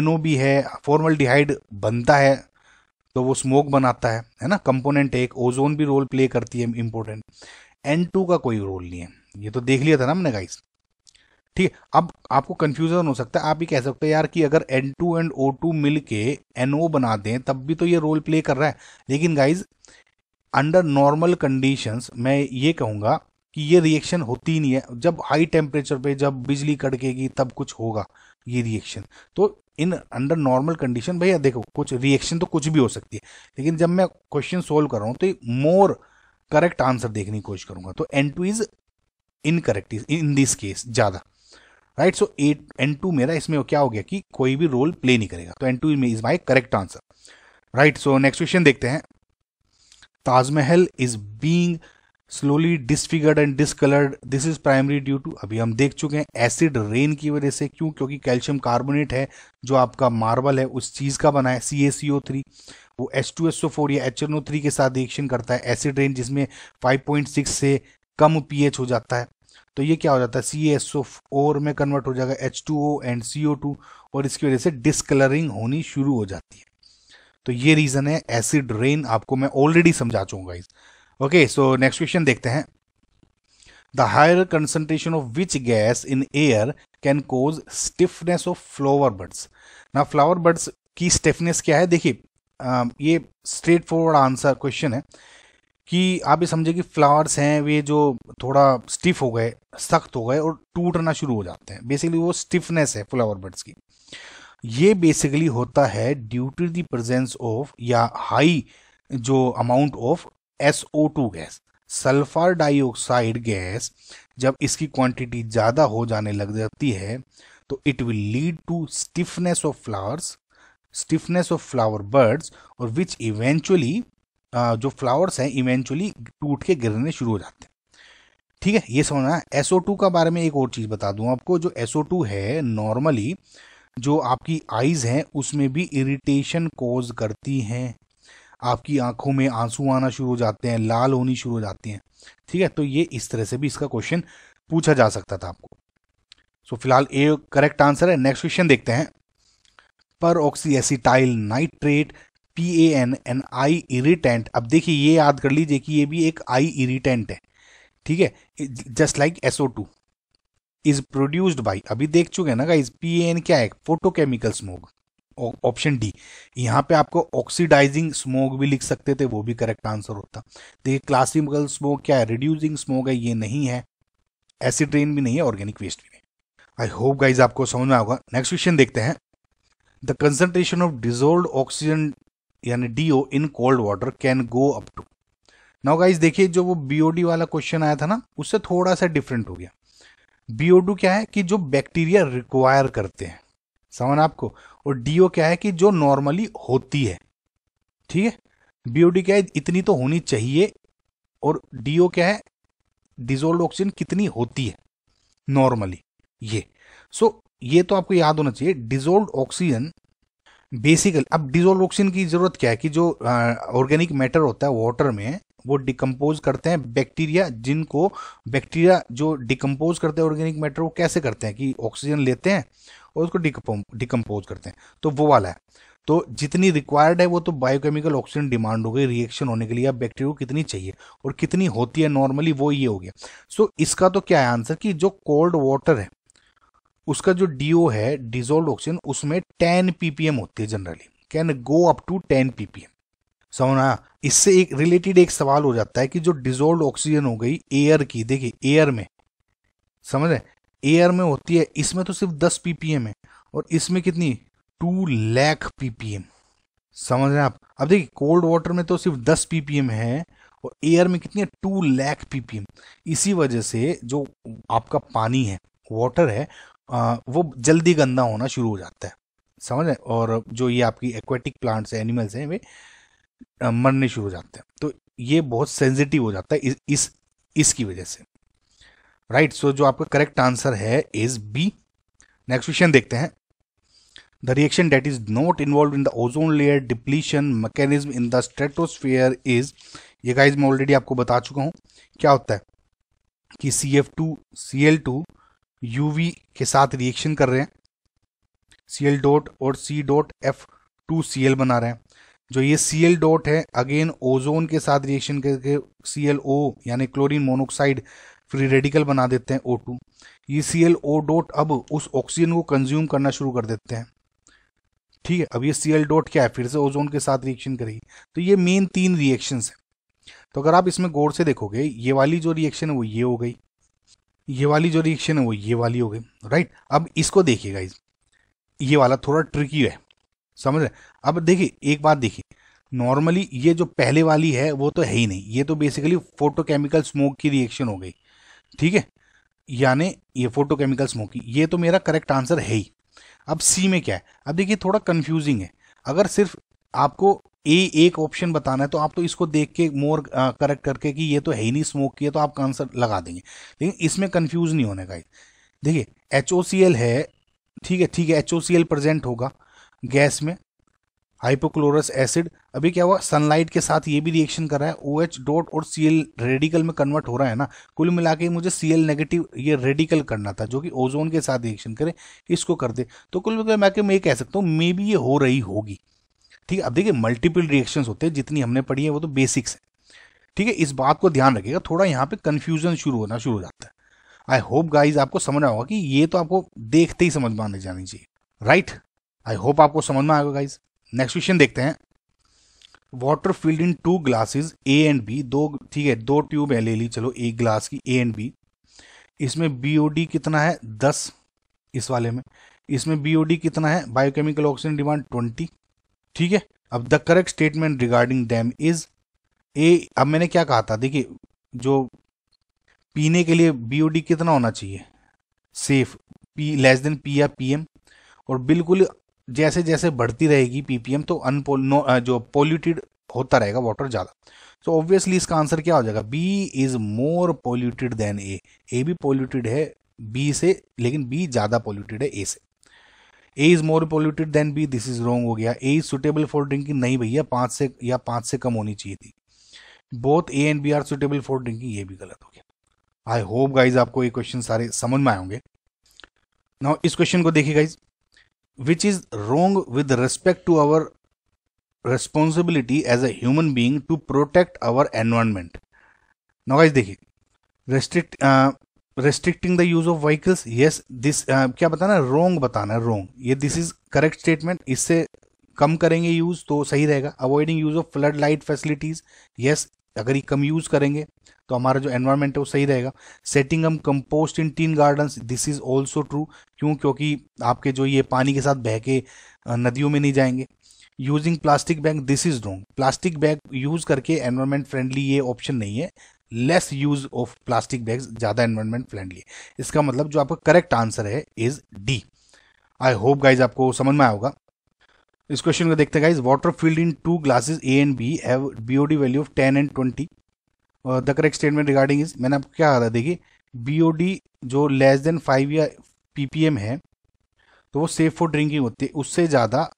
एनओ भी है फॉर्मल डिहाइड बनता है तो वो स्मोक बनाता है है ना कंपोनेंट एक ओजोन भी रोल प्ले करती है इंपॉर्टेंट एन टू का कोई रोल नहीं है ये तो देख लिया था ना हमने गाइस ठीक है अब आपको कंफ्यूजन हो सकता है आप भी कह सकते हो यार कि अगर N2 एंड ओ टू मिल के NO बना दें तब भी तो ये रोल प्ले कर रहा है लेकिन गाइज अंडर नॉर्मल कंडीशंस मैं ये कहूँगा कि ये रिएक्शन होती नहीं है जब हाई टेम्परेचर पे जब बिजली कड़केगी तब कुछ होगा ये रिएक्शन तो इन अंडर नॉर्मल कंडीशन भैया देखो कुछ रिएक्शन तो कुछ भी हो सकती है लेकिन जब मैं क्वेश्चन सोल्व कर रहा हूँ तो मोर करेक्ट आंसर देखने की कोशिश करूंगा तो N two is incorrect in this case ज़्यादा right so A N two मेरा इसमें क्या हो गया कि कोई भी रोल प्ले नहीं करेगा तो N two is my correct answer right so next question देखते हैं Taj Mahal is being slowly disfigured and discoloured this is primary due to अभी हम देख चुके हैं एसिड रेन की वजह से क्यों क्योंकि कैल्शियम कार्बोनेट है जो आपका मार्बल है उस चीज़ का बना है C A C O three वो H two S O four या एच एन ओ थ्री के साथ रिएक्शन करता है एसिड रेन जिसमें फाइव पॉइंट सिक्स से कम पी एच हो जाता है तो ये क्या हो जाता है सी एस ओ ओर में कन्वर्ट हो जाएगा H two O and C O two और इसकी वजह से डिसकलरिंग होनी शुरू हो जाती है तो ये रीज़न है एसिड रेन आपको मैं ऑलरेडी समझा चूंगा इस ओके सो नेक्स्ट क्वेश्चन देखते हैं the higher concentration of which gas in air can cause stiffness of flower buds ना फ्लावर बर्ड्स की स्टिफनेस क्या है देखिए ये स्ट्रेट फॉरवर्ड आंसर क्वेश्चन है कि आप ये समझे कि फ्लावर्स हैं वे जो थोड़ा स्टिफ हो गए सख्त हो गए और टूटना शुरू हो जाते हैं बेसिकली वो स्टिफनेस है फ्लावर बर्ड्स की ये बेसिकली होता है due to the presence of या हाई जो amount of S O two gas sulphur dioxide gas जब इसकी क्वांटिटी ज़्यादा हो जाने लग जाती है तो it will lead to stiffness of flowers stiffness of flower buds और विच इवेंचुअली जो फ्लावर्स हैं इवेंचुअली टूट के गिरने शुरू हो जाते हैं ठीक है ये समझना एसओ टू का बारे में एक और चीज़ बता दूं आपको जो एसओ टू है नॉर्मली जो आपकी आईज़ हैं उसमें भी इरिटेशन कोज करती हैं आपकी आंखों में आंसू आना शुरू हो जाते हैं लाल होनी शुरू हो जाती हैं ठीक है तो ये इस तरह से भी इसका क्वेश्चन पूछा जा सकता था आपको सो फिलहाल ए करेक्ट आंसर है नेक्स्ट क्वेश्चन देखते हैं पर oxyacetyl nitrate P A N N I irritant अब देखिए ये याद कर लीजिए कि ये भी एक आई इरिटेंट है ठीक है just like S O two is produced by अभी देख चुके हैं ना गाइज पी ए एन क्या है फोटोकेमिकल स्मोक ऑप्शन डी यहाँ पे आपको ऑक्सीडाइजिंग स्मोक भी लिख सकते थे वो भी करेक्ट आंसर होता देखिए क्लासिकल स्मोक क्या है रिड्यूसिंग स्मोक है ये नहीं है एसिड रेन भी नहीं है ऑर्गेनिक वेस्ट भी नहीं आई होप गाइज आपको समझ में आएगा नेक्स्ट क्वेश्चन देखते हैं the concentration of dissolved oxygen यानी DO in cold water can go up to now guys देखिए जो वो बीओडी वाला क्वेश्चन आया था ना उससे थोड़ा सा डिफरेंट हो गया बीओडू क्या है कि जो बैक्टीरिया रिक्वायर करते हैं समझ आपको और डीओ क्या है कि जो नॉर्मली होती है ठीक है बीओडी क्या है इतनी तो होनी चाहिए और डीओ क्या है डिजोल्ड ऑक्सीजन कितनी होती है नॉर्मली ये सो so, ये तो आपको याद होना चाहिए डिजोल्ड ऑक्सीजन बेसिकली अब डिजोलोक्सिन की जरूरत क्या है कि जो ऑर्गेनिक मैटर होता है वाटर में वो डिकम्पोज करते हैं बैक्टीरिया जिनको बैक्टीरिया जो डिकम्पोज करते हैं ऑर्गेनिक मैटर वो कैसे करते हैं कि ऑक्सीजन लेते हैं और उसको डिकम्पोज करते हैं तो वो वाला है तो जितनी रिक्वायर्ड है वो तो बायोकेमिकल ऑक्सीजन डिमांड हो गई रिएक्शन होने के लिए अब बैक्टीरिया को कितनी चाहिए और कितनी होती है नॉर्मली वो ये हो गया सो so, इसका तो क्या है आंसर कि जो कोल्ड वाटर है उसका जो डीओ है डिजोल्ड ऑक्सीजन उसमें टेन पीपीएम होती है generally can go up to ten ppm समझना इससे एक रिलेटेड एक सवाल हो जाता है कि जो डिजोल्ड ऑक्सीजन हो गई एयर की देखिए एयर में समझ रहे एयर में होती है इसमें तो सिर्फ दस पीपीएम है और इसमें कितनी टू लैख पीपीएम समझ रहे हैं आप अब देखिए कोल्ड वाटर में तो सिर्फ दस पीपीएम है और एयर में कितनी है टू लैख पीपीएम इसी वजह से जो आपका पानी है वाटर है आ, वो जल्दी गंदा होना शुरू हो जाता है समझ रहे और जो ये आपकी एक्वेटिक प्लांट्स हैं एनिमल्स हैं वे मरने शुरू हो जाते हैं तो ये बहुत सेंसिटिव हो जाता है इस इस इसकी वजह से राइट right, सो so जो आपका करेक्ट आंसर है इज बी नेक्स्ट क्वेश्चन देखते हैं the reaction that is not involve in the ozone layer depletion mechanism in the stratosphere is ये गाइज मैं ऑलरेडी आपको बता चुका हूँ क्या होता है कि C F two C L two UV के साथ रिएक्शन कर रहे हैं सी एल डॉट और C dot F two C L बना रहे हैं जो ये सी एल डॉट है अगेन ओजोन के साथ रिएक्शन करके सी एल ओ यानी क्लोरीन मोनोक्साइड फ्री रेडिकल बना देते हैं ओ टू ये सी एल ओ डॉट अब उस ऑक्सीजन को कंज्यूम करना शुरू कर देते हैं ठीक है अब ये सी एल डॉट क्या है फिर से ओजोन के साथ रिएक्शन करेगी तो ये मेन तीन रिएक्शंस है तो अगर आप इसमें गौर से देखोगे ये वाली जो रिएक्शन है वो ये हो गई ये वाली जो रिएक्शन है वो ये वाली हो गई राइट अब इसको देखिए गाइज ये वाला थोड़ा ट्रिकी है समझ रहे अब देखिए एक बात देखिए नॉर्मली ये जो पहले वाली है वो तो है ही नहीं ये तो बेसिकली फोटोकेमिकल स्मोक की रिएक्शन हो गई ठीक है यानी ये फोटोकेमिकल स्मोक की ये तो मेरा करेक्ट आंसर है ही अब सी में क्या है अब देखिए थोड़ा कन्फ्यूजिंग है अगर सिर्फ आपको ए एक ऑप्शन बताना है तो आप तो इसको देख के मोर करेक्ट करके कि ये तो है ही नहीं स्मोक की तो आप आंसर लगा देंगे लेकिन इसमें कन्फ्यूज नहीं होने का देखिए एच है ठीक है ठीक है एच प्रेजेंट होगा गैस में हाइपोक्लोरस एसिड अभी क्या हुआ सनलाइट के साथ ये भी रिएक्शन कर रहा है ओ OH डॉट और सी एल रेडिकल में कन्वर्ट हो रहा है ना कुल मिला के मुझे सी एल नेगेटिव ये रेडिकल करना था जो कि ओजोन के साथ रिएक्शन करे इसको कर दे तो कुल मिला मैं मैं कह सकता हूँ मे बी ये हो रही होगी ठीक है अब देखिए मल्टीपल रिएक्शंस होते हैं जितनी हमने पढ़ी है वो तो बेसिक्स है ठीक है इस बात को ध्यान रखिएगा थोड़ा यहाँ पे कन्फ्यूजन शुरू होना शुरू हो जाता है आई होप गाइज आपको समझ होगा कि ये तो आपको देखते ही समझ में आने जानी चाहिए राइट आई होप आपको समझ में आएगा गाइज नेक्स्ट क्वेश्चन देखते हैं water filled in two glasses A and B दो ठीक है दो ट्यूब है ले ली चलो एक ग्लास की ए एंड बी इसमें बीओडी कितना है दस इस वाले में इसमें बीओडी कितना है बायोकेमिकल ऑक्सीजन डिमांड ट्वेंटी ठीक है अब the correct statement regarding them is A अब मैंने क्या कहा था देखिए जो पीने के लिए बीओडी कितना होना चाहिए safe P less than P या पीएम और बिल्कुल जैसे जैसे बढ़ती रहेगी पीपीएम तो अनपोल नो जो पोल्यूटेड होता रहेगा वाटर ज़्यादा तो ऑब्वियसली इसका आंसर क्या हो जाएगा B is more polluted than A A भी पोल्यूटेड है बी से लेकिन बी ज़्यादा पोल्यूटेड है ए से A is more polluted than B this is wrong हो गया A is suitable for drinking नहीं भैया पांच से या पांच से कम होनी चाहिए थी both A and B are suitable for drinking ये भी गलत हो गया आई होप गाइज आपको ये क्वेश्चन सारे समझ में आए होंगे नाउ इस क्वेश्चन को देखिए guys which is wrong with respect to our responsibility as a human being to protect our environment now guys देखिए restrict restricting the use of vehicles yes this क्या बताना रोंग बताना रोंग ये दिस इज करेक्ट स्टेटमेंट इससे कम करेंगे use तो सही रहेगा avoiding use of flood light facilities yes अगर ये कम यूज करेंगे तो हमारा जो एनवायरमेंट है वो सही रहेगा सेटिंग हम compost in teen garden this is also true क्यों क्योंकि आपके जो ये पानी के साथ बह के नदियों में नहीं जाएंगे using plastic bag this is wrong plastic bag use करके एनवायरमेंट फ्रेंडली ये ऑप्शन नहीं है less use of plastic bags ज्यादा एनवायरमेंट फ्रेंडली इसका मतलब जो आपका करेक्ट आंसर है is D I hope guys आपको समझ में आया होगा इस क्वेश्चन को देखते हैं guys water filled in two glasses A and B have BOD value of ten and twenty the correct statement regarding is मैंने आपको क्या कहा था देखिए बीओडी जो लेस देन फाइव या पीपीएम है तो वो सेफ फॉर ड्रिंकिंग होती है उससे ज़्यादा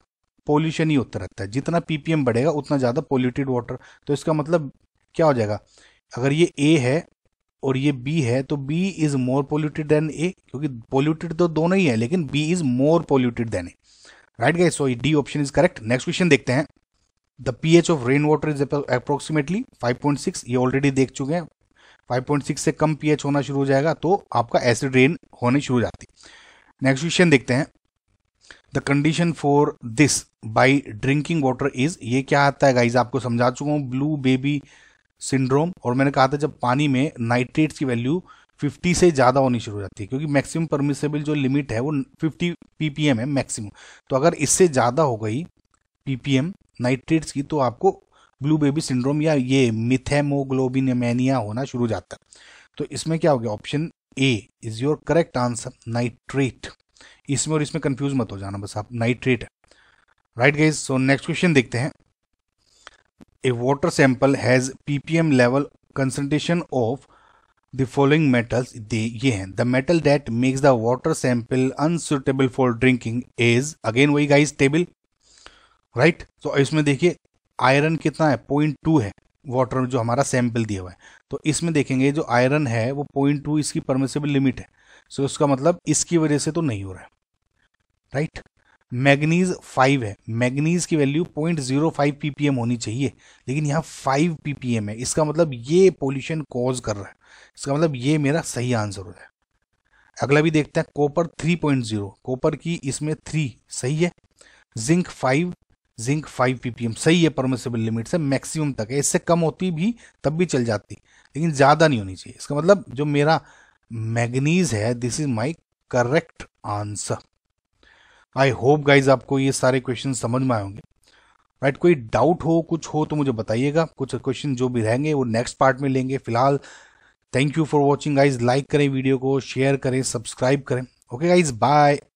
पोल्यूशन ही होता रहता है जितना पीपीएम बढ़ेगा उतना ज़्यादा पोल्यूटेड वाटर तो इसका मतलब क्या हो जाएगा अगर ये ए है और ये बी है तो B is more polluted than A क्योंकि पोल्यूटेड तो दोनों ही है लेकिन B is more polluted than A right guys so D option is correct next question देखते हैं the pH of rain water is approximately 5.6 ये ऑलरेडी देख चुके हैं 5.6 से कम पीएच होना शुरू हो जाएगा तो आपका एसिड रेन होने शुरू हो जाती नेक्स्ट क्वेश्चन देखते हैं the condition for this by drinking water is ये क्या आता है गाइज आपको समझा चुका हूँ ब्लू बेबी सिंड्रोम और मैंने कहा था जब पानी में नाइट्रेट्स की वैल्यू 50 से ज़्यादा होनी शुरू हो जाती है क्योंकि मैक्सिमम परमिसेबल जो लिमिट है वो 50 पीपीएम है मैक्सिमम तो अगर इससे ज़्यादा हो गई पीपीएम नाइट्रेट्स की तो आपको ब्लू बेबी सिंड्रोम या ये मिथेमोग्लोबिनेमेनिया होना शुरू हो जाता है तो इसमें क्या हो गया option A is your correct answer nitrate इसमें और इसमें कंफ्यूज मत हो जाना बस आप नाइट्रेट है right guys so next question देखते हैं a water sample has ppm level concentration of the following metals the ye hain the metal that makes the water sample unsuitable for drinking is again वही guys table right so isme dekhiye iron kitna hai 0.2 hai है water जो हमारा sample दिया हुआ है तो इसमें देखेंगे जो आयरन है वो पॉइंट टू इसकी परमिसेबल लिमिट है सो so, इसका मतलब इसकी वजह से तो नहीं हो रहा है राइट right? मैग्नीज फाइव है मैग्नीज की value point zero five ppm होनी चाहिए लेकिन यहाँ फाइव पीपीएम है इसका मतलब ये पोल्यूशन कॉज कर रहा है इसका मतलब ये मेरा सही आंसर हो रहा है अगला भी देखते हैं copper three point zero copper की इसमें थ्री सही है जिंक फाइव जिंक 5 पीपीएम सही है परमिसेबल लिमिट से मैक्सिमम तक है इससे कम होती भी तब भी चल जाती लेकिन ज़्यादा नहीं होनी चाहिए इसका मतलब जो मेरा मैग्नीज है this is my correct answer I hope guys आपको ये सारे क्वेश्चन समझ में आए होंगे राइट कोई डाउट हो कुछ हो तो मुझे बताइएगा कुछ क्वेश्चन जो भी रहेंगे वो नेक्स्ट पार्ट में लेंगे फिलहाल thank you for watching guys like करें वीडियो को शेयर करें सब्सक्राइब करें ओके गाइज बाय